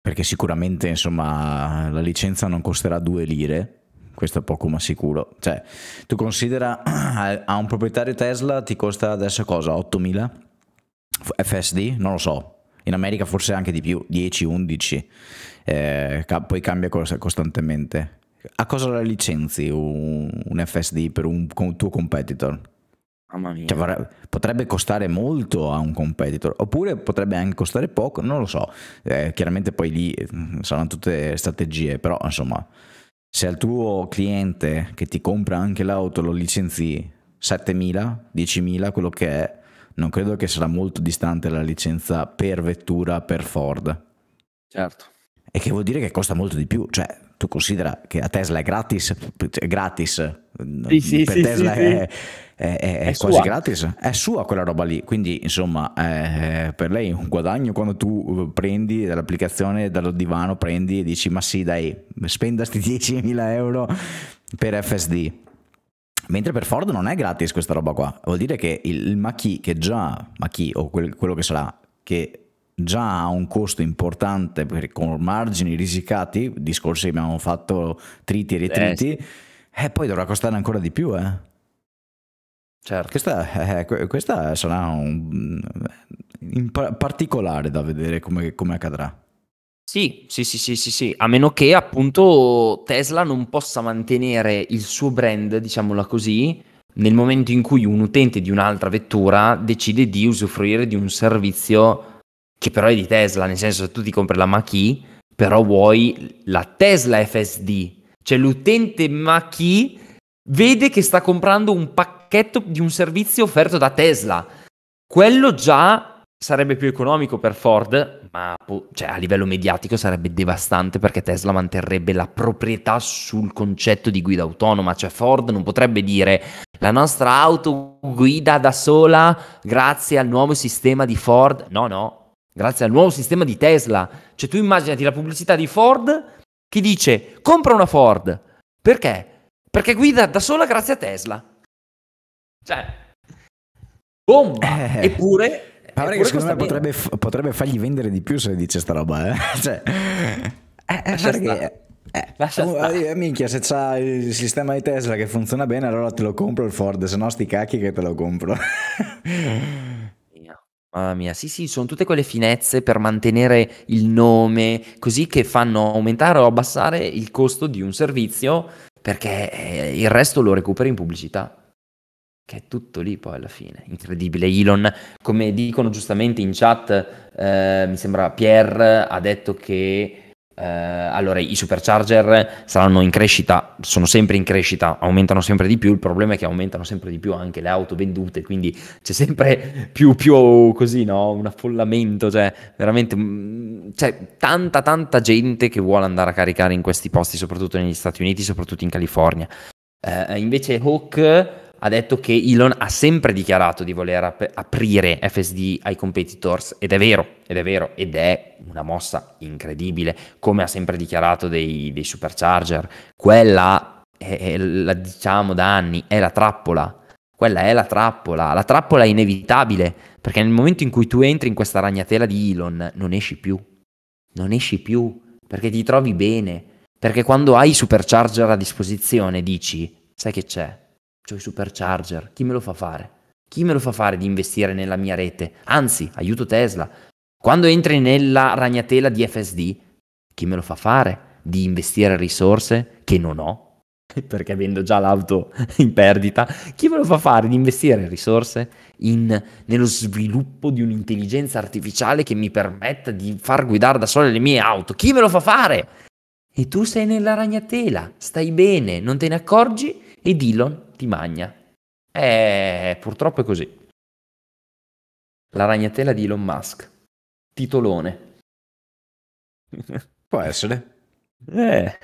perché sicuramente insomma la licenza non costerà due lire, questo è poco ma sicuro. Cioè, tu considera a un proprietario Tesla ti costa adesso cosa? 8.000 FSD? Non lo so. In America forse anche di più, 10, 11, eh, poi cambia costantemente. A cosa la licenzi un, FSD per un tuo competitor? Mamma mia. Cioè, potrebbe costare molto a un competitor, oppure potrebbe anche costare poco, non lo so. Eh, chiaramente poi lì mm, saranno tutte strategie, però insomma, se al tuo cliente che ti compra anche l'auto lo licenzi 7.000, 10.000, quello che è, non credo che sarà molto distante la licenza per vettura per Ford. Certo. E che vuol dire che costa molto di più, cioè tu considera che a Tesla è gratis, cioè, gratis, sì, sì, per sì, Tesla è è, è, è quasi sua. gratis, è sua quella roba lì, quindi insomma è, per lei un guadagno quando tu eh, prendi dall'applicazione, dallo divano prendi e dici ma sì dai spenda sti 10.000 euro per FSD. Mentre per Ford non è gratis questa roba qua, vuol dire che il, il Machi che già, Machi o quel, quello che sarà, che già ha un costo importante per, con margini risicati, discorsi abbiamo fatto triti e eh, ritriti, eh, sì. e poi dovrà costare ancora di più. Eh. Certo. Questa, eh, eh questa sarà un, particolare da vedere come, come accadrà. Sì, sì, sì, sì, sì, sì, a meno che appunto Tesla non possa mantenere il suo brand, diciamola così, nel momento in cui un utente di un'altra vettura decide di usufruire di un servizio che però è di Tesla, nel senso che tu ti compri la Machi, però vuoi la Tesla FSD, cioè l'utente Machi vede che sta comprando un pacchetto pacchetto di un servizio offerto da Tesla. Quello già sarebbe più economico per Ford, ma boh, cioè, a livello mediatico sarebbe devastante perché Tesla manterrebbe la proprietà sul concetto di guida autonoma, cioè Ford non potrebbe dire la nostra auto guida da sola grazie al nuovo sistema di Ford, no no, grazie al nuovo sistema di Tesla, cioè tu immaginati la pubblicità di Ford che dice compra una Ford, perché? Perché guida da sola grazie a Tesla. Cioè, bomba! Eh, eppure... Pare che secondo me potrebbe, potrebbe, fargli vendere di più se dice sta roba, eh? Cioè, eh, perché... Eh, eh, eh, oh, eh, minchia, se c'ha il sistema di Tesla che funziona bene, allora te lo compro il Ford, se no sti cacchi che te lo compro. Mamma mia, sì, sì, sono tutte quelle finezze per mantenere il nome, così che fanno aumentare o abbassare il costo di un servizio, perché il resto lo recuperi in pubblicità che è tutto lì poi alla fine, incredibile. Elon, come dicono giustamente in chat, eh, mi sembra Pierre ha detto che eh, allora i supercharger saranno in crescita, sono sempre in crescita, aumentano sempre di più, il problema è che aumentano sempre di più anche le auto vendute, quindi c'è sempre più, più così, no? Un affollamento, cioè veramente mm, c'è cioè, tanta tanta gente che vuole andare a caricare in questi posti, soprattutto negli Stati Uniti, soprattutto in California. Eh, invece Hawk ha detto che Elon ha sempre dichiarato di voler ap- aprire FSD ai competitors ed è vero, ed è vero, ed è una mossa incredibile, come ha sempre dichiarato dei, dei supercharger. Quella, è, è, la diciamo da anni, è la trappola, quella è la trappola, la trappola è inevitabile, perché nel momento in cui tu entri in questa ragnatela di Elon non esci più, non esci più, perché ti trovi bene, perché quando hai i supercharger a disposizione dici, sai che c'è? C'ho i supercharger, chi me lo fa fare? Chi me lo fa fare di investire nella mia rete? Anzi, aiuto Tesla. Quando entri nella ragnatela di FSD, chi me lo fa fare di investire risorse che non ho? Perché avendo già l'auto in perdita, chi me lo fa fare di investire risorse in, nello sviluppo di un'intelligenza artificiale che mi permetta di far guidare da sole le mie auto? Chi me lo fa fare? E tu sei nella ragnatela, stai bene, non te ne accorgi e Dillon ti magna. Eh, purtroppo è così. La ragnatela di Elon Musk. Titolone. Può essere. Eh.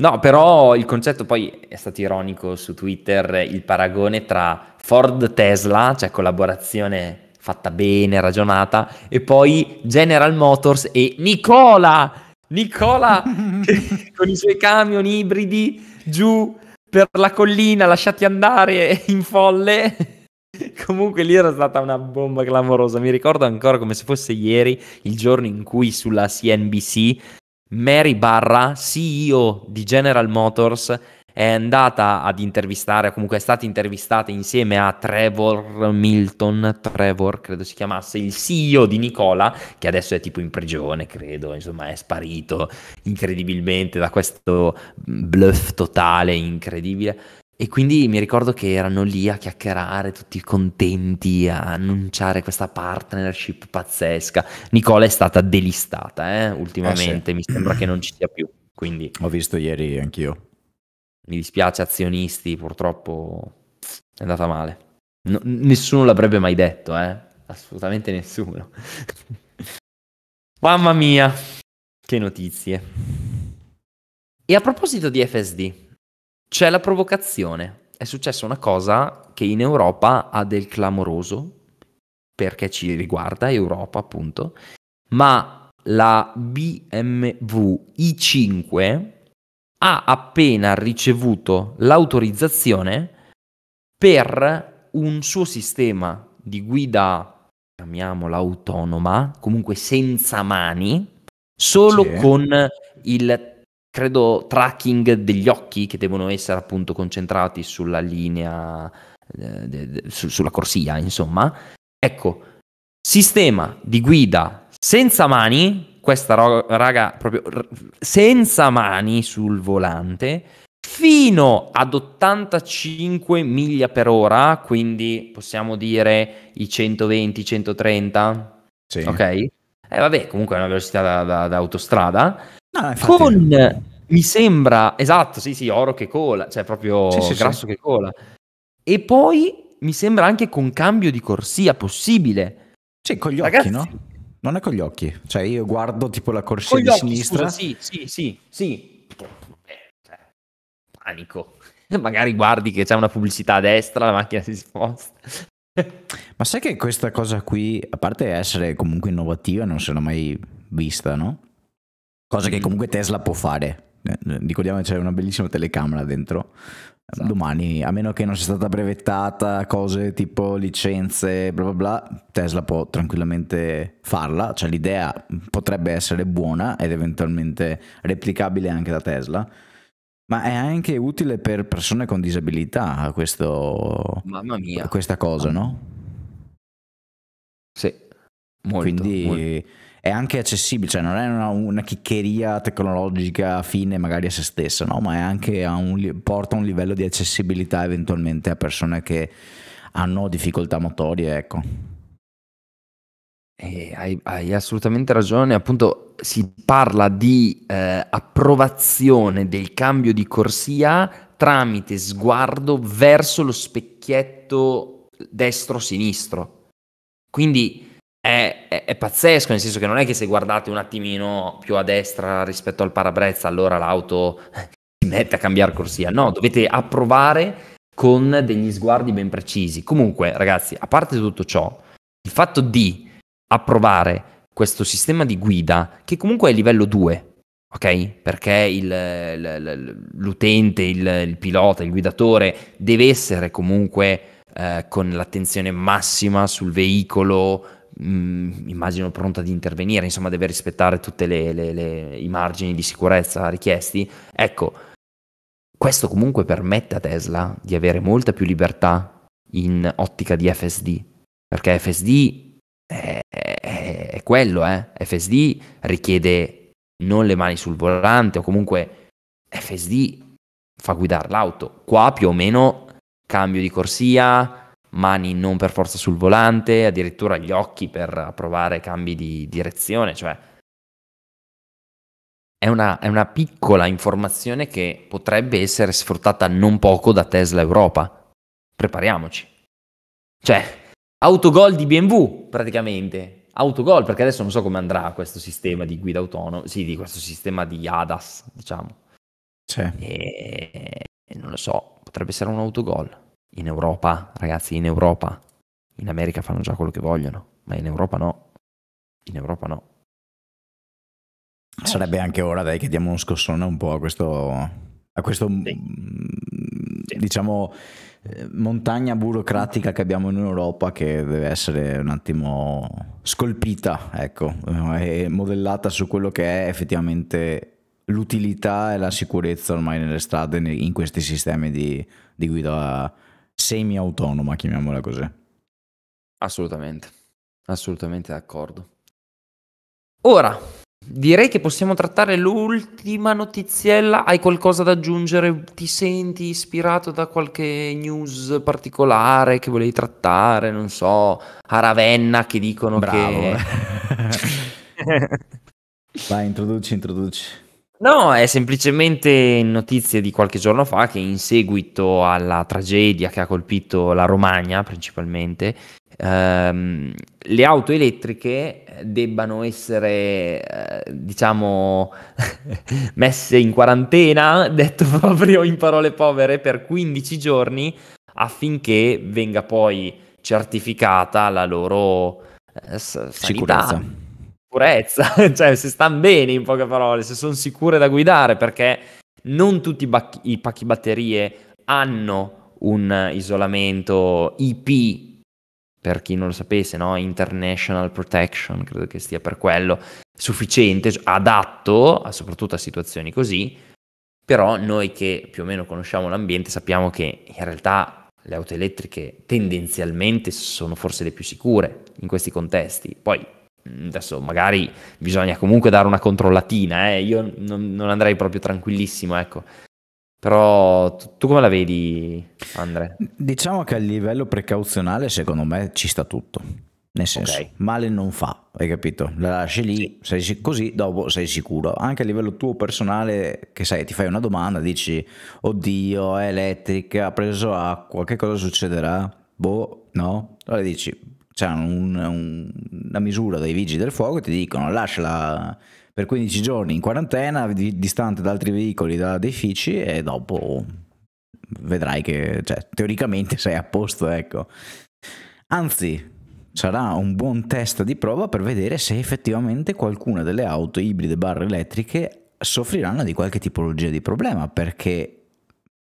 No, però il concetto poi è stato ironico su Twitter il paragone tra Ford Tesla, cioè collaborazione fatta bene, ragionata, e poi General Motors e Nicola, Nicola con i suoi camion ibridi giù per la collina, lasciati andare in folle. Comunque lì era stata una bomba clamorosa, mi ricordo ancora come se fosse ieri, il giorno in cui sulla CNBC Mary Barra, CEO di General Motors, è andata ad intervistare, comunque è stata intervistata insieme a Trevor Milton, Trevor credo si chiamasse, il CEO di Nicola, che adesso è tipo in prigione, credo, insomma è sparito incredibilmente da questo bluff totale, incredibile. E quindi mi ricordo che erano lì a chiacchierare, tutti contenti, a annunciare questa partnership pazzesca. Nicola è stata delistata eh, ultimamente, eh sì. mi sembra che non ci sia più. Quindi... Ho visto ieri anch'io mi dispiace azionisti, purtroppo è andata male. No, nessuno l'avrebbe mai detto, eh? Assolutamente nessuno. Mamma mia, che notizie. E a proposito di FSD, c'è la provocazione. È successa una cosa che in Europa ha del clamoroso, perché ci riguarda Europa appunto, ma la BMW i5 ha appena ricevuto l'autorizzazione per un suo sistema di guida, chiamiamola autonoma, comunque senza mani, solo sì. con il, credo, tracking degli occhi che devono essere appunto concentrati sulla linea, eh, sulla corsia, insomma. Ecco, sistema di guida senza mani questa ro- raga proprio r- senza mani sul volante fino ad 85 miglia per ora, quindi possiamo dire i 120-130. Sì. Ok? E eh, vabbè, comunque è una velocità da, da, da autostrada. No, infatti... Con mi sembra esatto, sì, sì, oro che cola, cioè proprio sì, sì, grasso sì. che cola. E poi mi sembra anche con cambio di corsia possibile. Cioè, con gli Ragazzi, occhi, no? Non è con gli occhi, cioè io guardo tipo la corsia con di occhi, sinistra. Scusa, sì, sì, sì, sì. Eh, cioè, panico. Magari guardi che c'è una pubblicità a destra, la macchina si sposta. Ma sai che questa cosa qui, a parte essere comunque innovativa, non se l'ho mai vista, no? Cosa che mm. comunque Tesla può fare. Eh, eh, ricordiamo che c'è una bellissima telecamera dentro Esatto. Domani, a meno che non sia stata brevettata cose tipo licenze, bla bla bla, Tesla può tranquillamente farla, cioè l'idea potrebbe essere buona ed eventualmente replicabile anche da Tesla. Ma è anche utile per persone con disabilità questo, Mamma mia. questa cosa, no? Sì, molto. Quindi molto è anche accessibile, cioè non è una, una chiccheria tecnologica fine magari a se stessa, no? ma è anche a un, porta un livello di accessibilità eventualmente a persone che hanno difficoltà motorie. Ecco. Eh, hai, hai, assolutamente ragione, appunto si parla di eh, approvazione del cambio di corsia tramite sguardo verso lo specchietto destro-sinistro. Quindi è, è, è, pazzesco, nel senso che non è che se guardate un attimino più a destra rispetto al parabrezza, allora l'auto si mette a cambiare corsia. No, dovete approvare con degli sguardi ben precisi. Comunque, ragazzi, a parte tutto ciò, il fatto di approvare questo sistema di guida, che comunque è livello 2, ok? Perché il, l, l'utente, il, il pilota, il guidatore deve essere comunque eh, con l'attenzione massima sul veicolo, mh, mm, immagino pronta ad intervenire, insomma deve rispettare tutti i margini di sicurezza richiesti. Ecco, questo comunque permette a Tesla di avere molta più libertà in ottica di FSD, perché FSD è, è, è quello, eh? FSD richiede non le mani sul volante o comunque FSD fa guidare l'auto. Qua più o meno cambio di corsia, mani non per forza sul volante, addirittura gli occhi per provare cambi di direzione, cioè è una, è una, piccola informazione che potrebbe essere sfruttata non poco da Tesla Europa. Prepariamoci. Cioè, autogol di BMW praticamente. Autogol, perché adesso non so come andrà questo sistema di guida autonoma, sì, di questo sistema di ADAS, diciamo. Sì. E, non lo so, potrebbe essere un autogol. In Europa, ragazzi, in Europa. In America fanno già quello che vogliono, ma in Europa no. In Europa no. Sarebbe anche ora, dai, che diamo uno scossone un po' a questo, a questo sì. Mm, diciamo, eh, montagna burocratica che abbiamo in Europa che deve essere un attimo scolpita, ecco, eh, e modellata su quello che è effettivamente l'utilità e la sicurezza ormai nelle strade in questi sistemi di, di guida semi-autonoma, chiamiamola così. Assolutamente, assolutamente d'accordo. Ora, direi che possiamo trattare l'ultima notiziella. Hai qualcosa da aggiungere? Ti senti ispirato da qualche news particolare che volevi trattare? Non so, a Ravenna che dicono Bravo. che... Vai, introduci, introduci. No, è semplicemente notizia di qualche giorno fa che in seguito alla tragedia che ha colpito la Romagna principalmente, ehm, le auto elettriche debbano essere, eh, diciamo, messe in quarantena, detto proprio in parole povere, per 15 giorni affinché venga poi certificata la loro eh, s- sanità sicurezza, cioè se stanno bene in poche parole, se sono sicure da guidare, perché non tutti i, bac- i pacchi batterie hanno un isolamento IP, per chi non lo sapesse, no? International Protection, credo che stia per quello, sufficiente, adatto soprattutto a situazioni così, però noi che più o meno conosciamo l'ambiente sappiamo che in realtà le auto elettriche tendenzialmente sono forse le più sicure in questi contesti. Poi Mm, adesso magari bisogna comunque dare una controllatina, eh? io non, non, andrei proprio tranquillissimo, ecco. Però tu, tu come la vedi, Andre? Mm, diciamo che a livello precauzionale, secondo me, ci sta tutto. Nel senso, okay. male non fa, hai capito? La lasci lì, sì. sei, così dopo sei sicuro. Anche a livello tuo personale, che sai, ti fai una domanda, dici, oddio, è elettrica, ha preso acqua, che cosa succederà? Boh, no? Allora dici, c'è un, un, una misura dai vigili del fuoco e ti dicono lasciala per 15 giorni in quarantena, di, distante da altri veicoli, da edifici e dopo vedrai che cioè, teoricamente sei a posto, ecco. Anzi, sarà un buon test di prova per vedere se effettivamente qualcuna delle auto ibride barre elettriche soffriranno di qualche tipologia di problema, perché,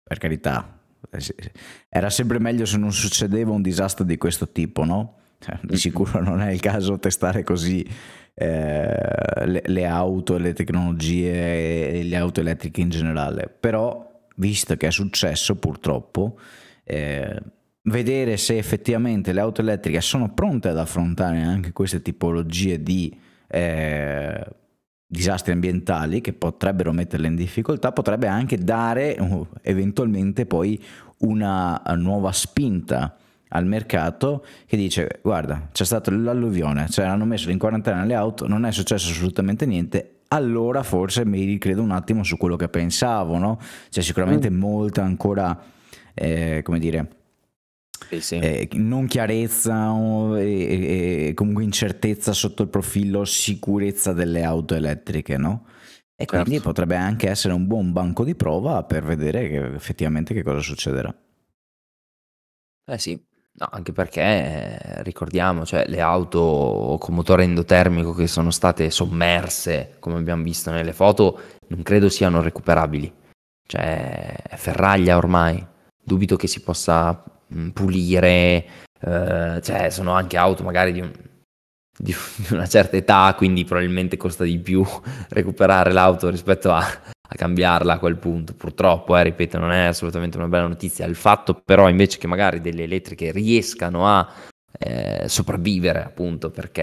per carità, eh, era sempre meglio se non succedeva un disastro di questo tipo, no? Cioè, di sicuro non è il caso testare così eh, le, le, auto e le tecnologie e le auto elettriche in generale, però visto che è successo purtroppo, eh, vedere se effettivamente le auto elettriche sono pronte ad affrontare anche queste tipologie di eh, disastri ambientali che potrebbero metterle in difficoltà, potrebbe anche dare uh, eventualmente poi una eh, nuova spinta al mercato che dice guarda c'è stato l'alluvione, cioè hanno messo in quarantena le auto, non è successo assolutamente niente, allora forse mi ricredo un attimo su quello che pensavo, no? C'è sicuramente mm. molta ancora, eh, come dire, sì, sì. Eh, non chiarezza o, e, e, comunque incertezza sotto il profilo sicurezza delle auto elettriche, no? E certo. quindi potrebbe anche essere un buon banco di prova per vedere che, effettivamente che cosa succederà. Eh sì, No, anche perché eh, ricordiamo, cioè, le auto con motore endotermico che sono state sommerse, come abbiamo visto nelle foto, non credo siano recuperabili. Cioè, è ferraglia ormai. Dubito che si possa mm, pulire. Eh, cioè, sono anche auto magari di, un, di, una certa età, quindi probabilmente costa di più recuperare l'auto rispetto a a cambiarla a quel punto. Purtroppo, eh, ripeto, non è assolutamente una bella notizia. Il fatto però invece che magari delle elettriche riescano a eh, sopravvivere appunto perché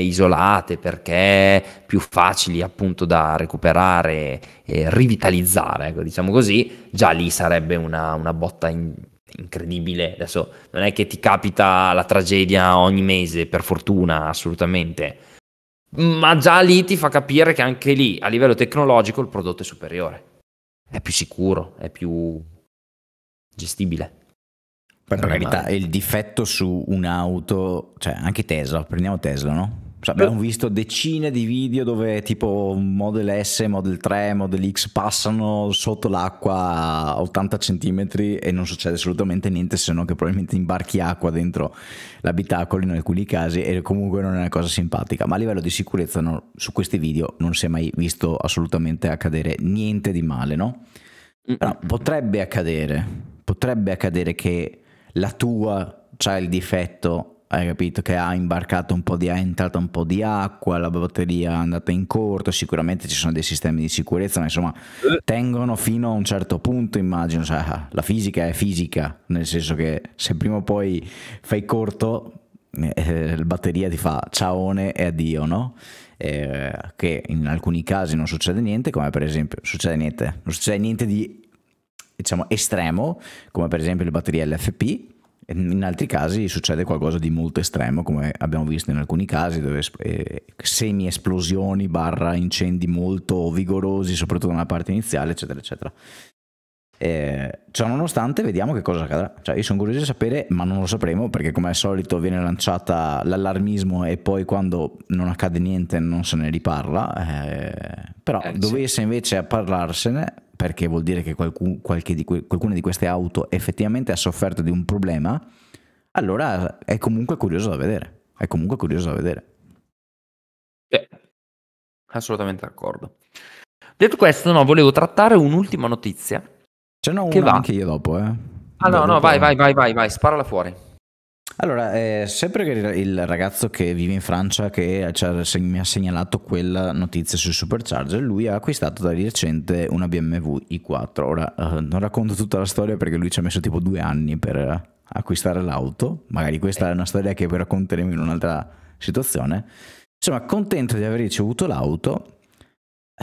isolate, perché più facili appunto da recuperare e rivitalizzare, ecco, diciamo così, già lì sarebbe una, una botta in, incredibile. Adesso non è che ti capita la tragedia ogni mese, per fortuna, assolutamente ma già lì ti fa capire che anche lì a livello tecnologico il prodotto è superiore, è più sicuro, è più gestibile. Poi per carità, il difetto su un'auto, cioè anche Tesla, prendiamo Tesla, no? Cioè, abbiamo visto decine di video dove tipo Model S, Model 3, Model X passano sotto l'acqua a 80 cm e non succede assolutamente niente se non che probabilmente imbarchi acqua dentro l'abitacolo in alcuni casi e comunque non è una cosa simpatica. Ma a livello di sicurezza no, su questi video non si è mai visto assolutamente accadere niente di male, no? Però potrebbe accadere, potrebbe accadere che la tua c'ha il difetto hai capito che ha imbarcato un po' di è entrata un po' di acqua, la batteria è andata in corto, sicuramente ci sono dei sistemi di sicurezza, ma insomma eh. tengono fino a un certo punto, immagino, cioè, ah, la fisica è fisica, nel senso che se prima o poi fai corto, eh, eh, la batteria ti fa ciaone e addio, no? Eh, che in alcuni casi non succede niente, come per esempio succede niente, non succede niente di diciamo estremo, come per esempio le batterie LFP Ehm, in altri casi succede qualcosa di molto estremo, come abbiamo visto in alcuni casi, dove eh, semi-esplosioni barra incendi molto vigorosi, soprattutto nella parte iniziale, eccetera, eccetera. Eh, cioè, nonostante, vediamo che cosa accadrà. Cioè, io sono curioso di sapere, ma non lo sapremo perché, come al solito, viene lanciata l'allarmismo e poi quando non accade niente non se ne riparla. Eh, però, eh, dovesse sì. invece parlarsene, perché vuol dire che qualcun, di que, qualcuna di queste auto effettivamente ha sofferto di un problema, allora è comunque curioso da vedere. È comunque curioso da vedere. Beh, assolutamente d'accordo. Detto questo, no, volevo trattare un'ultima notizia. Ce n'ho una va. anche io dopo, eh. Ah no, no, vai, vai, vai, vai, vai, sparala fuori. Allora, eh, sempre il ragazzo che vive in Francia che mi ha segnalato quella notizia sul Supercharger, lui ha acquistato da recente una BMW i4. Ora, eh, non racconto tutta la storia perché lui ci ha messo tipo due anni per acquistare l'auto, magari questa è una storia che vi racconteremo in un'altra situazione. Insomma, contento di aver ricevuto l'auto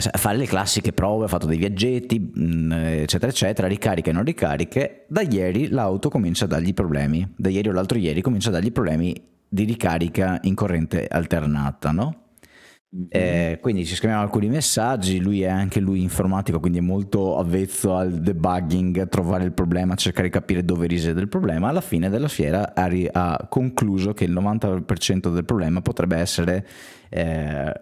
cioè, fare le classiche prove, ha fatto dei viaggetti, mm, eccetera, eccetera, ricariche e non ricariche, da ieri l'auto comincia a dargli problemi, da ieri o l'altro ieri comincia a dargli problemi di ricarica in corrente alternata, no? Mm-hmm. Eh, quindi ci scriviamo alcuni messaggi, lui è anche lui informatico, quindi è molto avvezzo al debugging, trovare il problema, cercare di capire dove risiede il problema. Alla fine della fiera ha, concluso che il 90% del problema potrebbe essere eh,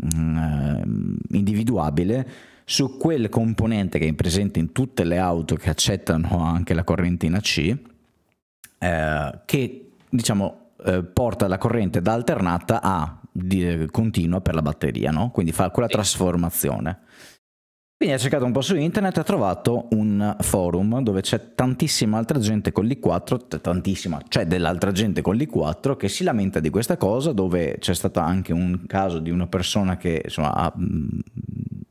mh, mm, eh, individuabile su quel componente che è presente in tutte le auto che accettano anche la correntina C, eh, che diciamo eh, porta la corrente da alternata a di, continua per la batteria, no? quindi fa quella trasformazione. Quindi ha cercato un po' su internet e ha trovato un forum dove c'è tantissima altra gente con l'I4, tantissima, c'è dell'altra gente con l'I4 che si lamenta di questa cosa, dove c'è stato anche un caso di una persona che insomma, ha,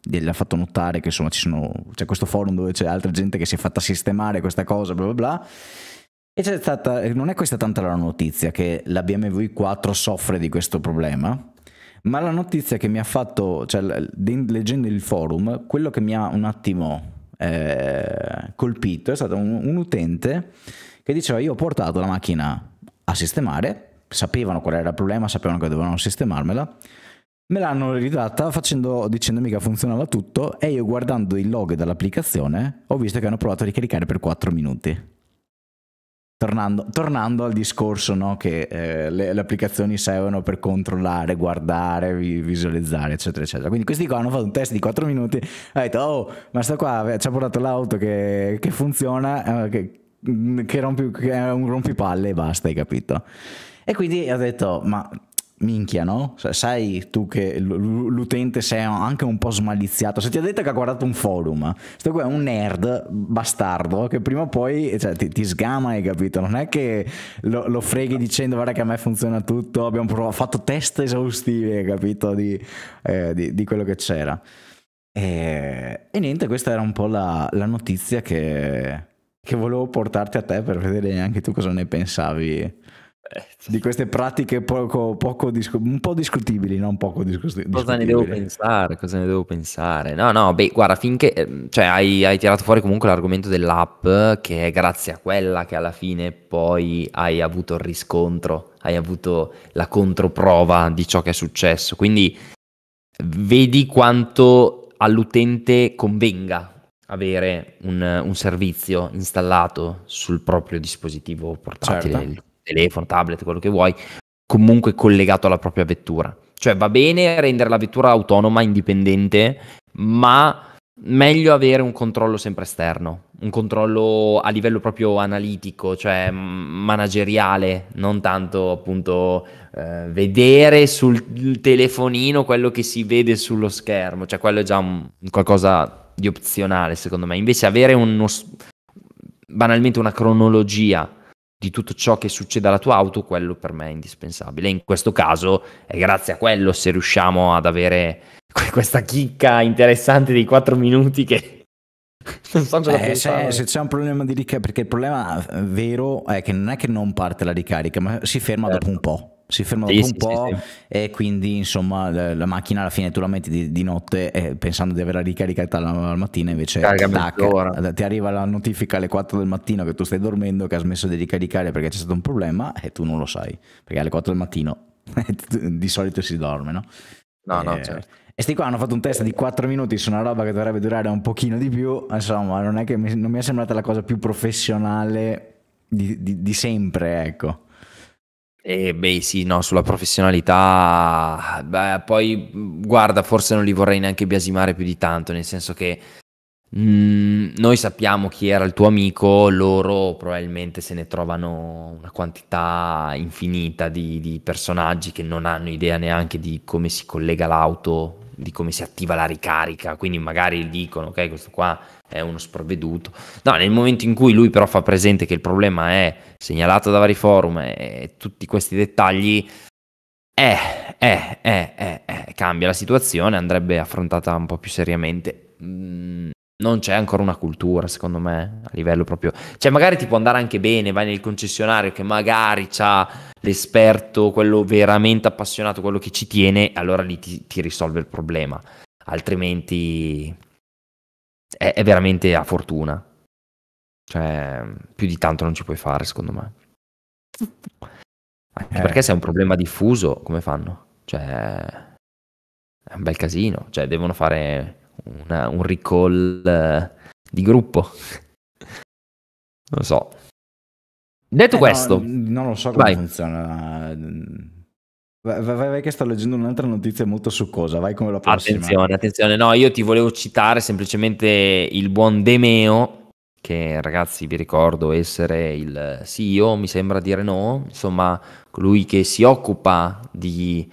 gli ha fatto notare che insomma, ci sono, c'è questo forum dove c'è altra gente che si è fatta sistemare questa cosa, bla bla bla. E c'è stata, non è questa tanta la notizia che la BMW i 4 soffre di questo problema, ma la notizia che mi ha fatto, cioè leggendo il forum, quello che mi ha un attimo eh, colpito è stato un, un utente che diceva io ho portato la macchina a sistemare, sapevano qual era il problema, sapevano che dovevano sistemarmela, me l'hanno ridata facendo, dicendomi che funzionava tutto e io guardando il log dell'applicazione ho visto che hanno provato a ricaricare per 4 minuti. Tornando, tornando, al discorso no, che eh, le, le, applicazioni servono per controllare, guardare, visualizzare, eccetera, eccetera. Quindi questi qua hanno fatto un test di 4 minuti, hanno detto, oh, ma sta qua ci ha portato l'auto che, che funziona, eh, che, che, rompi, che è un rompipalle e basta, hai capito? E quindi ho detto, ma minchia, no? Cioè, sai tu che l'utente sei anche un po' smaliziato. Se ti ha detto che ha guardato un forum, questo qua è un nerd bastardo che prima o poi cioè, ti, ti, sgama, hai capito? Non è che lo, lo, freghi dicendo guarda che a me funziona tutto, abbiamo provato, fatto test esaustivi, hai capito, di, eh, di, di quello che c'era. E, e, niente, questa era un po' la, la notizia che, che volevo portarti a te per vedere anche tu cosa ne pensavi eh, di queste pratiche poco, poco discu- un po' discutibili, non poco discutibili. Cosa ne devo pensare? Cosa ne devo pensare? No, no, beh, guarda, finché ehm, cioè, hai, hai tirato fuori comunque l'argomento dell'app, che è grazie a quella che alla fine poi hai avuto il riscontro, hai avuto la controprova di ciò che è successo. Quindi vedi quanto all'utente convenga avere un, un servizio installato sul proprio dispositivo portatile, certo telefono, tablet, quello che vuoi, comunque collegato alla propria vettura. Cioè va bene rendere la vettura autonoma, indipendente, ma meglio avere un controllo sempre esterno, un controllo a livello proprio analitico, cioè manageriale, non tanto appunto eh, vedere sul telefonino quello che si vede sullo schermo, cioè quello è già un, qualcosa di opzionale secondo me, invece avere uno, banalmente una cronologia di tutto ciò che succede alla tua auto, quello per me è indispensabile. In questo caso è grazie a quello se riusciamo ad avere questa chicca interessante dei 4 minuti che non so eh, se, se, c'è un problema di ricarica, perché il problema eh, vero è che non è che non parte la ricarica, ma si ferma certo. dopo un po' si fermano sì, un sì, po' sì, e quindi insomma la, la, macchina alla fine tu la metti di, di notte eh, pensando di averla ricaricata la mattina invece tac, eh, ti arriva la notifica alle 4 del mattino che tu stai dormendo che ha smesso di ricaricare perché c'è stato un problema e tu non lo sai perché alle 4 del mattino di solito si dorme no? No, eh, no, certo. E sti qua hanno fatto un test di 4 minuti su una roba che dovrebbe durare un pochino di più. Insomma, non, è che mi, non mi è sembrata la cosa più professionale di, di, di sempre, ecco. Eh, beh, sì, no, sulla professionalità, beh, poi guarda, forse non li vorrei neanche biasimare più di tanto, nel senso che mh, mm, noi sappiamo chi era il tuo amico, loro probabilmente se ne trovano una quantità infinita di, di personaggi che non hanno idea neanche di come si collega l'auto, di come si attiva la ricarica, quindi magari dicono, ok, questo qua è uno sprovveduto. No, nel momento in cui lui però fa presente che il problema è segnalato da vari forum e tutti questi dettagli, eh, eh, eh, eh, cambia la situazione, andrebbe affrontata un po' più seriamente. non c'è ancora una cultura, secondo me, a livello proprio... Cioè, magari ti può andare anche bene, vai nel concessionario che magari c'ha l'esperto, quello veramente appassionato, quello che ci tiene, allora lì ti, ti risolve il problema. Altrimenti è, è veramente a fortuna. Cioè, più di tanto non ci puoi fare, secondo me. Anche eh. perché se è un problema diffuso, come fanno? Cioè, è un bel casino. Cioè, devono fare una, un recall uh, di gruppo. non so. Detto eh questo, no, non lo so come Vai. funziona mm, Vai, vai, che sto leggendo un'altra notizia molto succosa, vai come la prossima. Attenzione, attenzione, no, io ti volevo citare semplicemente il buon Demeo, che ragazzi vi ricordo essere il CEO, mi sembra di Renault, insomma colui che si occupa di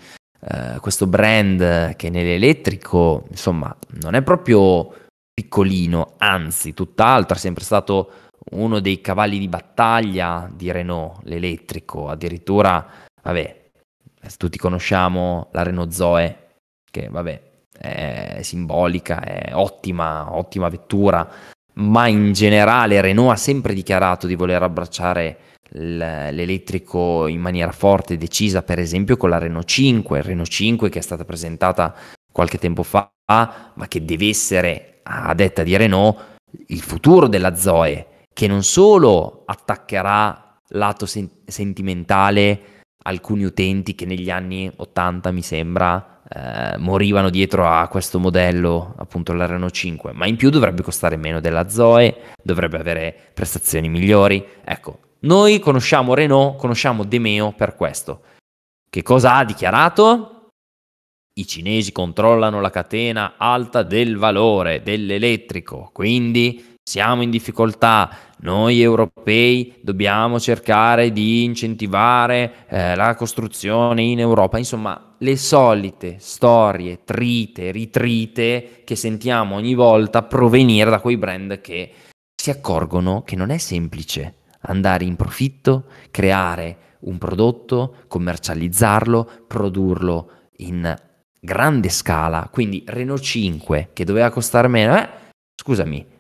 eh, questo brand che nell'elettrico, insomma, non è proprio piccolino, anzi tutt'altro, è sempre stato uno dei cavalli di battaglia di Renault, l'elettrico, addirittura, vabbè, eh, tutti conosciamo la Renault Zoe, che vabbè è simbolica, è ottima, ottima vettura, ma in generale Renault ha sempre dichiarato di voler abbracciare l'elettrico in maniera forte e decisa, per esempio con la Renault 5, Renault 5 che è stata presentata qualche tempo fa, ma che deve essere, a detta di Renault, il futuro della Zoe, che non solo attaccherà lato sen- sentimentale, alcuni utenti che negli anni 80 mi sembra eh, morivano dietro a questo modello appunto la Renault 5 ma in più dovrebbe costare meno della Zoe dovrebbe avere prestazioni migliori ecco noi conosciamo Renault conosciamo Demeo per questo che cosa ha dichiarato? I cinesi controllano la catena alta del valore dell'elettrico, quindi siamo in difficoltà, noi europei dobbiamo cercare di incentivare eh, la costruzione in Europa, insomma le solite storie trite, ritrite che sentiamo ogni volta provenire da quei brand che si accorgono che non è semplice andare in profitto, creare un prodotto, commercializzarlo, produrlo in grande scala, quindi Renault 5 che doveva costare meno, eh, scusami,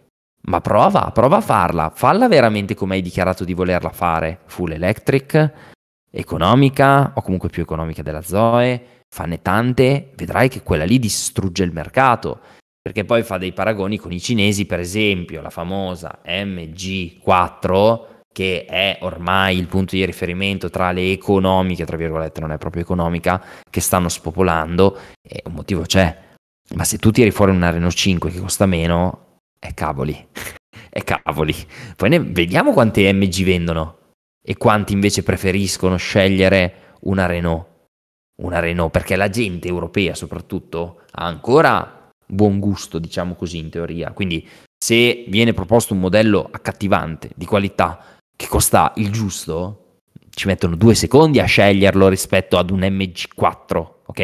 ma prova, prova a farla, falla veramente come hai dichiarato di volerla fare, full electric, economica o comunque più economica della Zoe, fanne tante, vedrai che quella lì distrugge il mercato, perché poi fa dei paragoni con i cinesi, per esempio, la famosa MG4 che è ormai il punto di riferimento tra le economiche, tra virgolette, non è proprio economica, che stanno spopolando e un motivo c'è. Ma se tu tiri fuori una Renault 5 che costa meno, e eh, cavoli, e eh, cavoli. Poi ne vediamo quante MG vendono e quanti invece preferiscono scegliere una Renault. Una Renault, perché la gente europea soprattutto ha ancora buon gusto, diciamo così, in teoria. Quindi se viene proposto un modello accattivante, di qualità, che costa il giusto, ci mettono due secondi a sceglierlo rispetto ad un MG4, ok?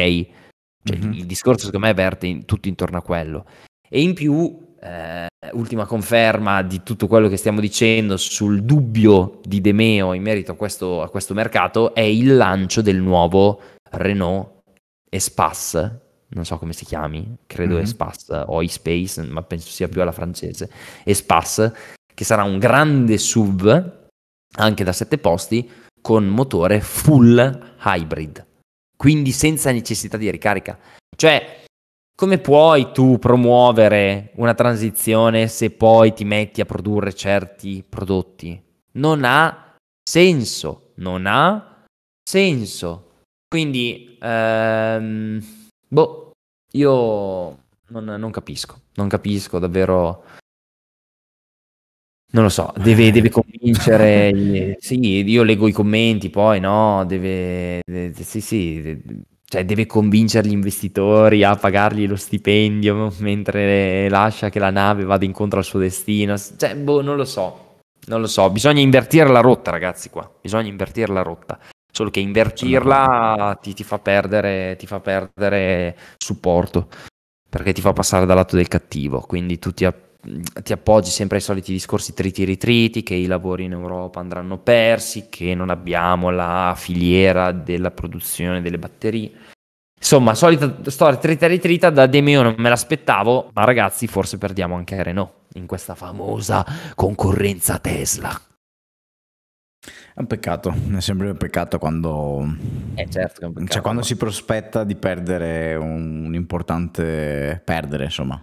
Cioè, mm-hmm. Il discorso secondo me verte in, tutto intorno a quello. E in più eh, ultima conferma di tutto quello che stiamo dicendo sul dubbio di De Meo in merito a questo, a questo mercato è il lancio del nuovo Renault Espace non so come si chiami, credo mm-hmm. Espace o Space, ma penso sia più alla francese, Espace, che sarà un grande SUV, anche da sette posti, con motore full hybrid, quindi senza necessità di ricarica. Cioè, come puoi tu promuovere una transizione se poi ti metti a produrre certi prodotti? Non ha senso, non ha senso. Quindi, ehm, boh, io non, non, capisco, non capisco davvero. Non lo so, deve, deve convincere. sì, io leggo i commenti, poi no, deve. sì, sì cioè deve convincere gli investitori a pagargli lo stipendio mentre lascia che la nave vada incontro al suo destino. Cioè, boh, non lo so. Non lo so, bisogna invertire la rotta, ragazzi, qua. Bisogna invertire la rotta. Solo che invertirla ti, ti, fa, perdere, ti fa perdere supporto, perché ti fa passare dal lato del cattivo. Quindi tutti ti, ti appoggi sempre ai soliti discorsi triti ritriti, che i lavori in Europa andranno persi, che non abbiamo la filiera della produzione delle batterie. Insomma, solita storia trita ritrita, da De Meo non me l'aspettavo, ma ragazzi forse perdiamo anche Renault in questa famosa concorrenza Tesla. È un peccato, è sempre un peccato quando, eh certo un cioè, peccato, cioè quando no? si prospetta di perdere un importante perdere, insomma.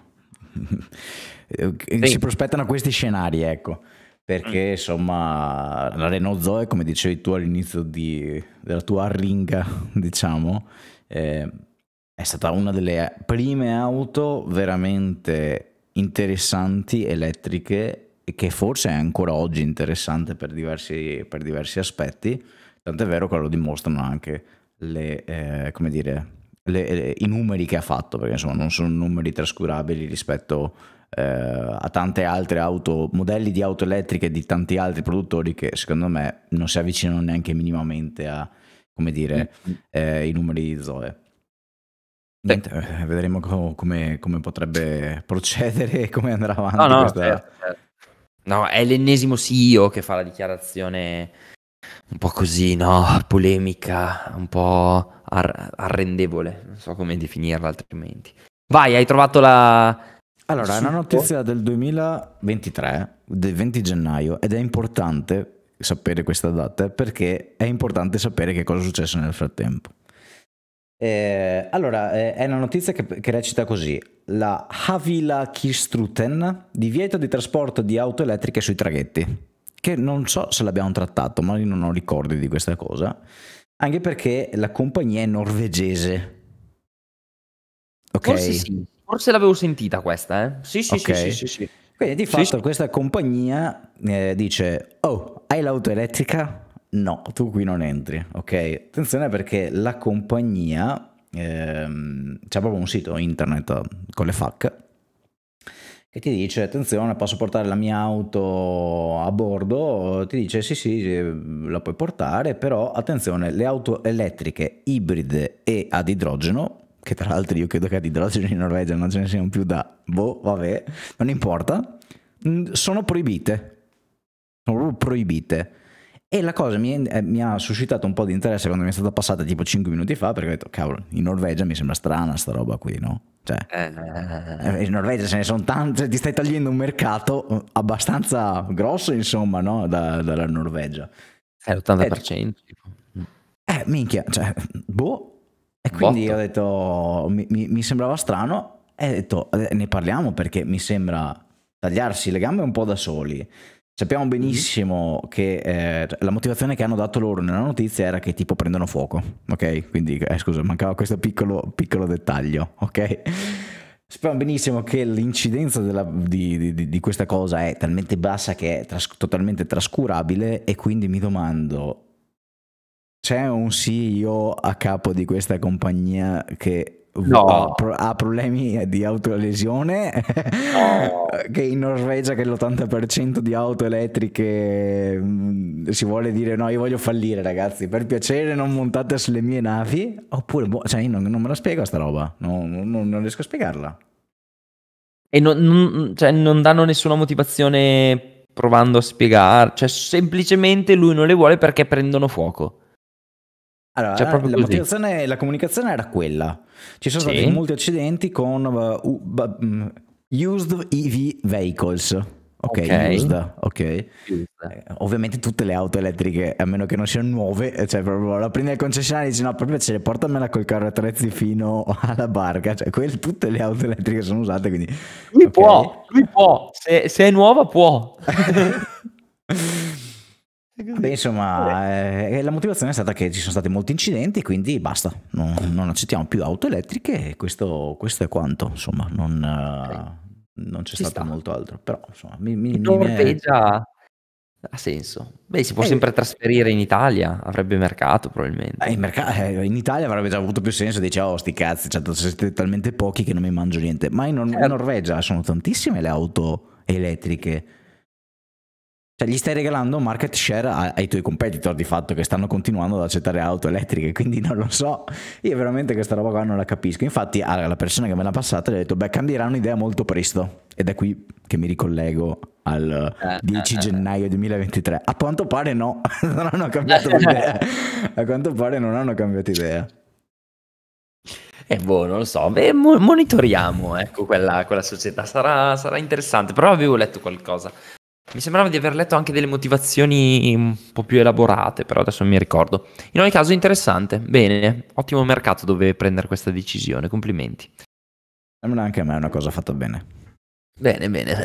Eh, sì. si prospettano questi scenari, ecco. Perché mm. insomma la Renault Zoe, come dicevi tu all'inizio di, della tua arringa, diciamo, eh, è stata una delle prime auto veramente interessanti, elettriche, e che forse è ancora oggi interessante per diversi, per diversi aspetti. Tant'è vero che lo dimostrano anche le, eh, come dire, le, le, i numeri che ha fatto, perché insomma non sono numeri trascurabili rispetto a eh, a tante altre auto, modelli di auto elettriche di tanti altri produttori che secondo me non si avvicinano neanche minimamente a, come dire, mm. eh, i numeri di Zoe. Niente, sì. Eh, vedremo come, come, potrebbe procedere e come andrà avanti. No, no, questa... certo, certo. no, è l'ennesimo CEO che fa la dichiarazione un po' così, no? Polemica, un po' ar- arrendevole, non so come definirla altrimenti. Vai, hai trovato la, allora, è una notizia del 2023, del 20 gennaio, ed è importante sapere questa data perché è importante sapere che cosa è successo nel frattempo. Eh, allora, eh, è una notizia che, che, recita così: la Havila Kistruten divieto di trasporto di auto elettriche sui traghetti. Che non so se l'abbiamo trattato, ma io non ho ricordi di questa cosa. Anche perché la compagnia è norvegese. Ok. Forse sì. Forse l'avevo sentita questa, eh? Sì, sì, okay. sì, sì, sì, sì, Quindi di fatto sì, questa compagnia eh, dice, oh, hai l'auto elettrica? No, tu qui non entri, ok? Attenzione perché la compagnia, ehm, c'è proprio un sito internet eh, con le FAC che ti dice attenzione posso portare la mia auto a bordo ti dice sì sì la puoi portare però attenzione le auto elettriche ibride e ad idrogeno che tra l'altro io credo che ad idrogeno in Norvegia non ce ne siano più da boh, vabbè, non importa, mm, sono proibite. Sono proprio proibite. E la cosa mi, eh, mi, ha suscitato un po' di interesse quando mi è stata passata tipo 5 minuti fa, perché ho detto, cavolo, in Norvegia mi sembra strana sta roba qui, no? Cioè, eh. Eh, in Norvegia ce ne sono tante, ti stai tagliando un mercato mm, abbastanza grosso, insomma, no? Da, dalla Norvegia. È l'80%. Eh, eh, mm. eh minchia, cioè, boh, e quindi Botto. ho detto, mi, mi, mi, sembrava strano e ho detto, eh, ne parliamo perché mi sembra tagliarsi le gambe un po' da soli. Sappiamo mhm. benissimo che eh, cioè, la motivazione che hanno dato loro nella notizia era che tipo prendono fuoco, ok? Quindi, eh, scusa, mancava questo piccolo, piccolo dettaglio, ok? Sappiamo benissimo che l'incidenza della, di, di, di, questa cosa è talmente bassa che è tras totalmente trascurabile e quindi mi domando c'è un CEO a capo di questa compagnia che no. ha, problemi di autolesione, no. che in Norvegia che l'80% di auto elettriche mm, si vuole dire no, io voglio fallire ragazzi, per piacere non montate sulle mie navi, oppure boh, cioè, non, non, me la spiego sta roba, non, non, non riesco a spiegarla. E non, cioè, non danno nessuna motivazione provando a spiegare, cioè semplicemente lui non le vuole perché prendono fuoco. Allora, cioè, la, motivazione, e la comunicazione era quella. Ci sono sì. stati molti accidenti con uh, used EV vehicles. Ok, okay. Used, ok. Eh, ovviamente tutte le auto elettriche, a meno che non siano nuove, eh, cioè proprio la prendi al concessionario e dici no, proprio ce le portamela col carro attrezzi fino alla barca, cioè quelle, tutte le auto elettriche sono usate, quindi... Lui okay. può, lui può, se, se è nuova può. Beh, insomma, eh, la motivazione è stata che ci sono stati molti incidenti, quindi basta, non, non accettiamo più auto elettriche e questo, questo è quanto, insomma, non, eh, non c'è ci stato sta. molto altro, però insomma, mi, mi, mi Norvegia me... ha senso. Beh, si può eh, sempre eh. trasferire in Italia, avrebbe mercato probabilmente. Eh, in, merc- eh, in, Italia avrebbe già avuto più senso, dice, oh sti cazzi, cioè, siete talmente pochi che non mi mangio niente, ma in, Nor- in certo. Norvegia sono tantissime le auto elettriche cioè gli stai regalando market share ai tuoi competitor di fatto che stanno continuando ad accettare auto elettriche, quindi non lo so, io veramente questa roba qua non la capisco. Infatti la persona che me l'ha passata gli ha detto, beh cambieranno idea molto presto ed è qui che mi ricollego al 10 eh, eh, eh. gennaio 2023. A quanto pare no, non hanno cambiato idea. A quanto pare non hanno cambiato idea. E eh boh, non lo so, Beh, monitoriamo ecco, quella, quella società, sarà, sarà, interessante, però avevo letto qualcosa mi sembrava di aver letto anche delle motivazioni un po' più elaborate, però adesso non mi ricordo. In ogni caso, interessante. Bene, ottimo mercato dove prendere questa decisione. Complimenti. Anche a me una cosa fatta bene. Bene, bene.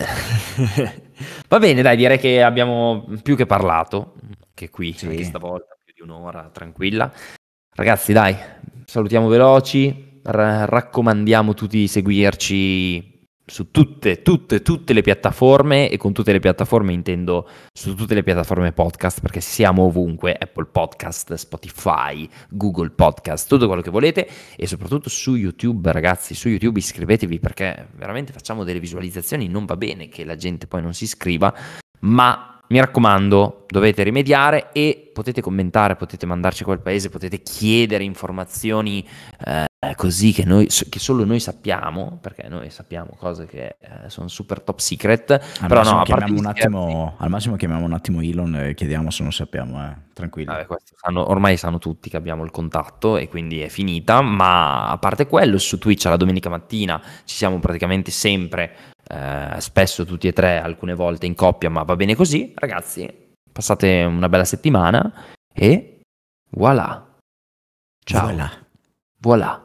Va bene, dai, direi che abbiamo più che parlato, che qui, sì. anche stavolta, più di un'ora, tranquilla. Ragazzi, dai, salutiamo veloci, r- raccomandiamo tutti di seguirci su tutte, tutte, tutte le piattaforme e con tutte le piattaforme intendo su tutte le piattaforme podcast perché siamo ovunque, Apple Podcast, Spotify, Google Podcast, tutto quello che volete e soprattutto su YouTube ragazzi, su YouTube iscrivetevi perché veramente facciamo delle visualizzazioni, non va bene che la gente poi non si iscriva, ma mi raccomando, dovete rimediare e potete commentare, potete mandarci a quel paese, potete chiedere informazioni eh, eh, così che, noi, che, solo noi sappiamo, perché noi sappiamo cose che eh, sono super top secret, al però no, chiamiamo un attimo, al massimo chiamiamo un attimo Elon e chiediamo se non sappiamo, eh. tranquillo. Vabbè, sanno, ormai sanno tutti che abbiamo il contatto e quindi è finita, ma a parte quello su Twitch la domenica mattina ci siamo praticamente sempre, eh, spesso tutti e tre, alcune volte in coppia, ma va bene così, ragazzi, passate una bella settimana e voilà. Ciao. Voilà. voilà.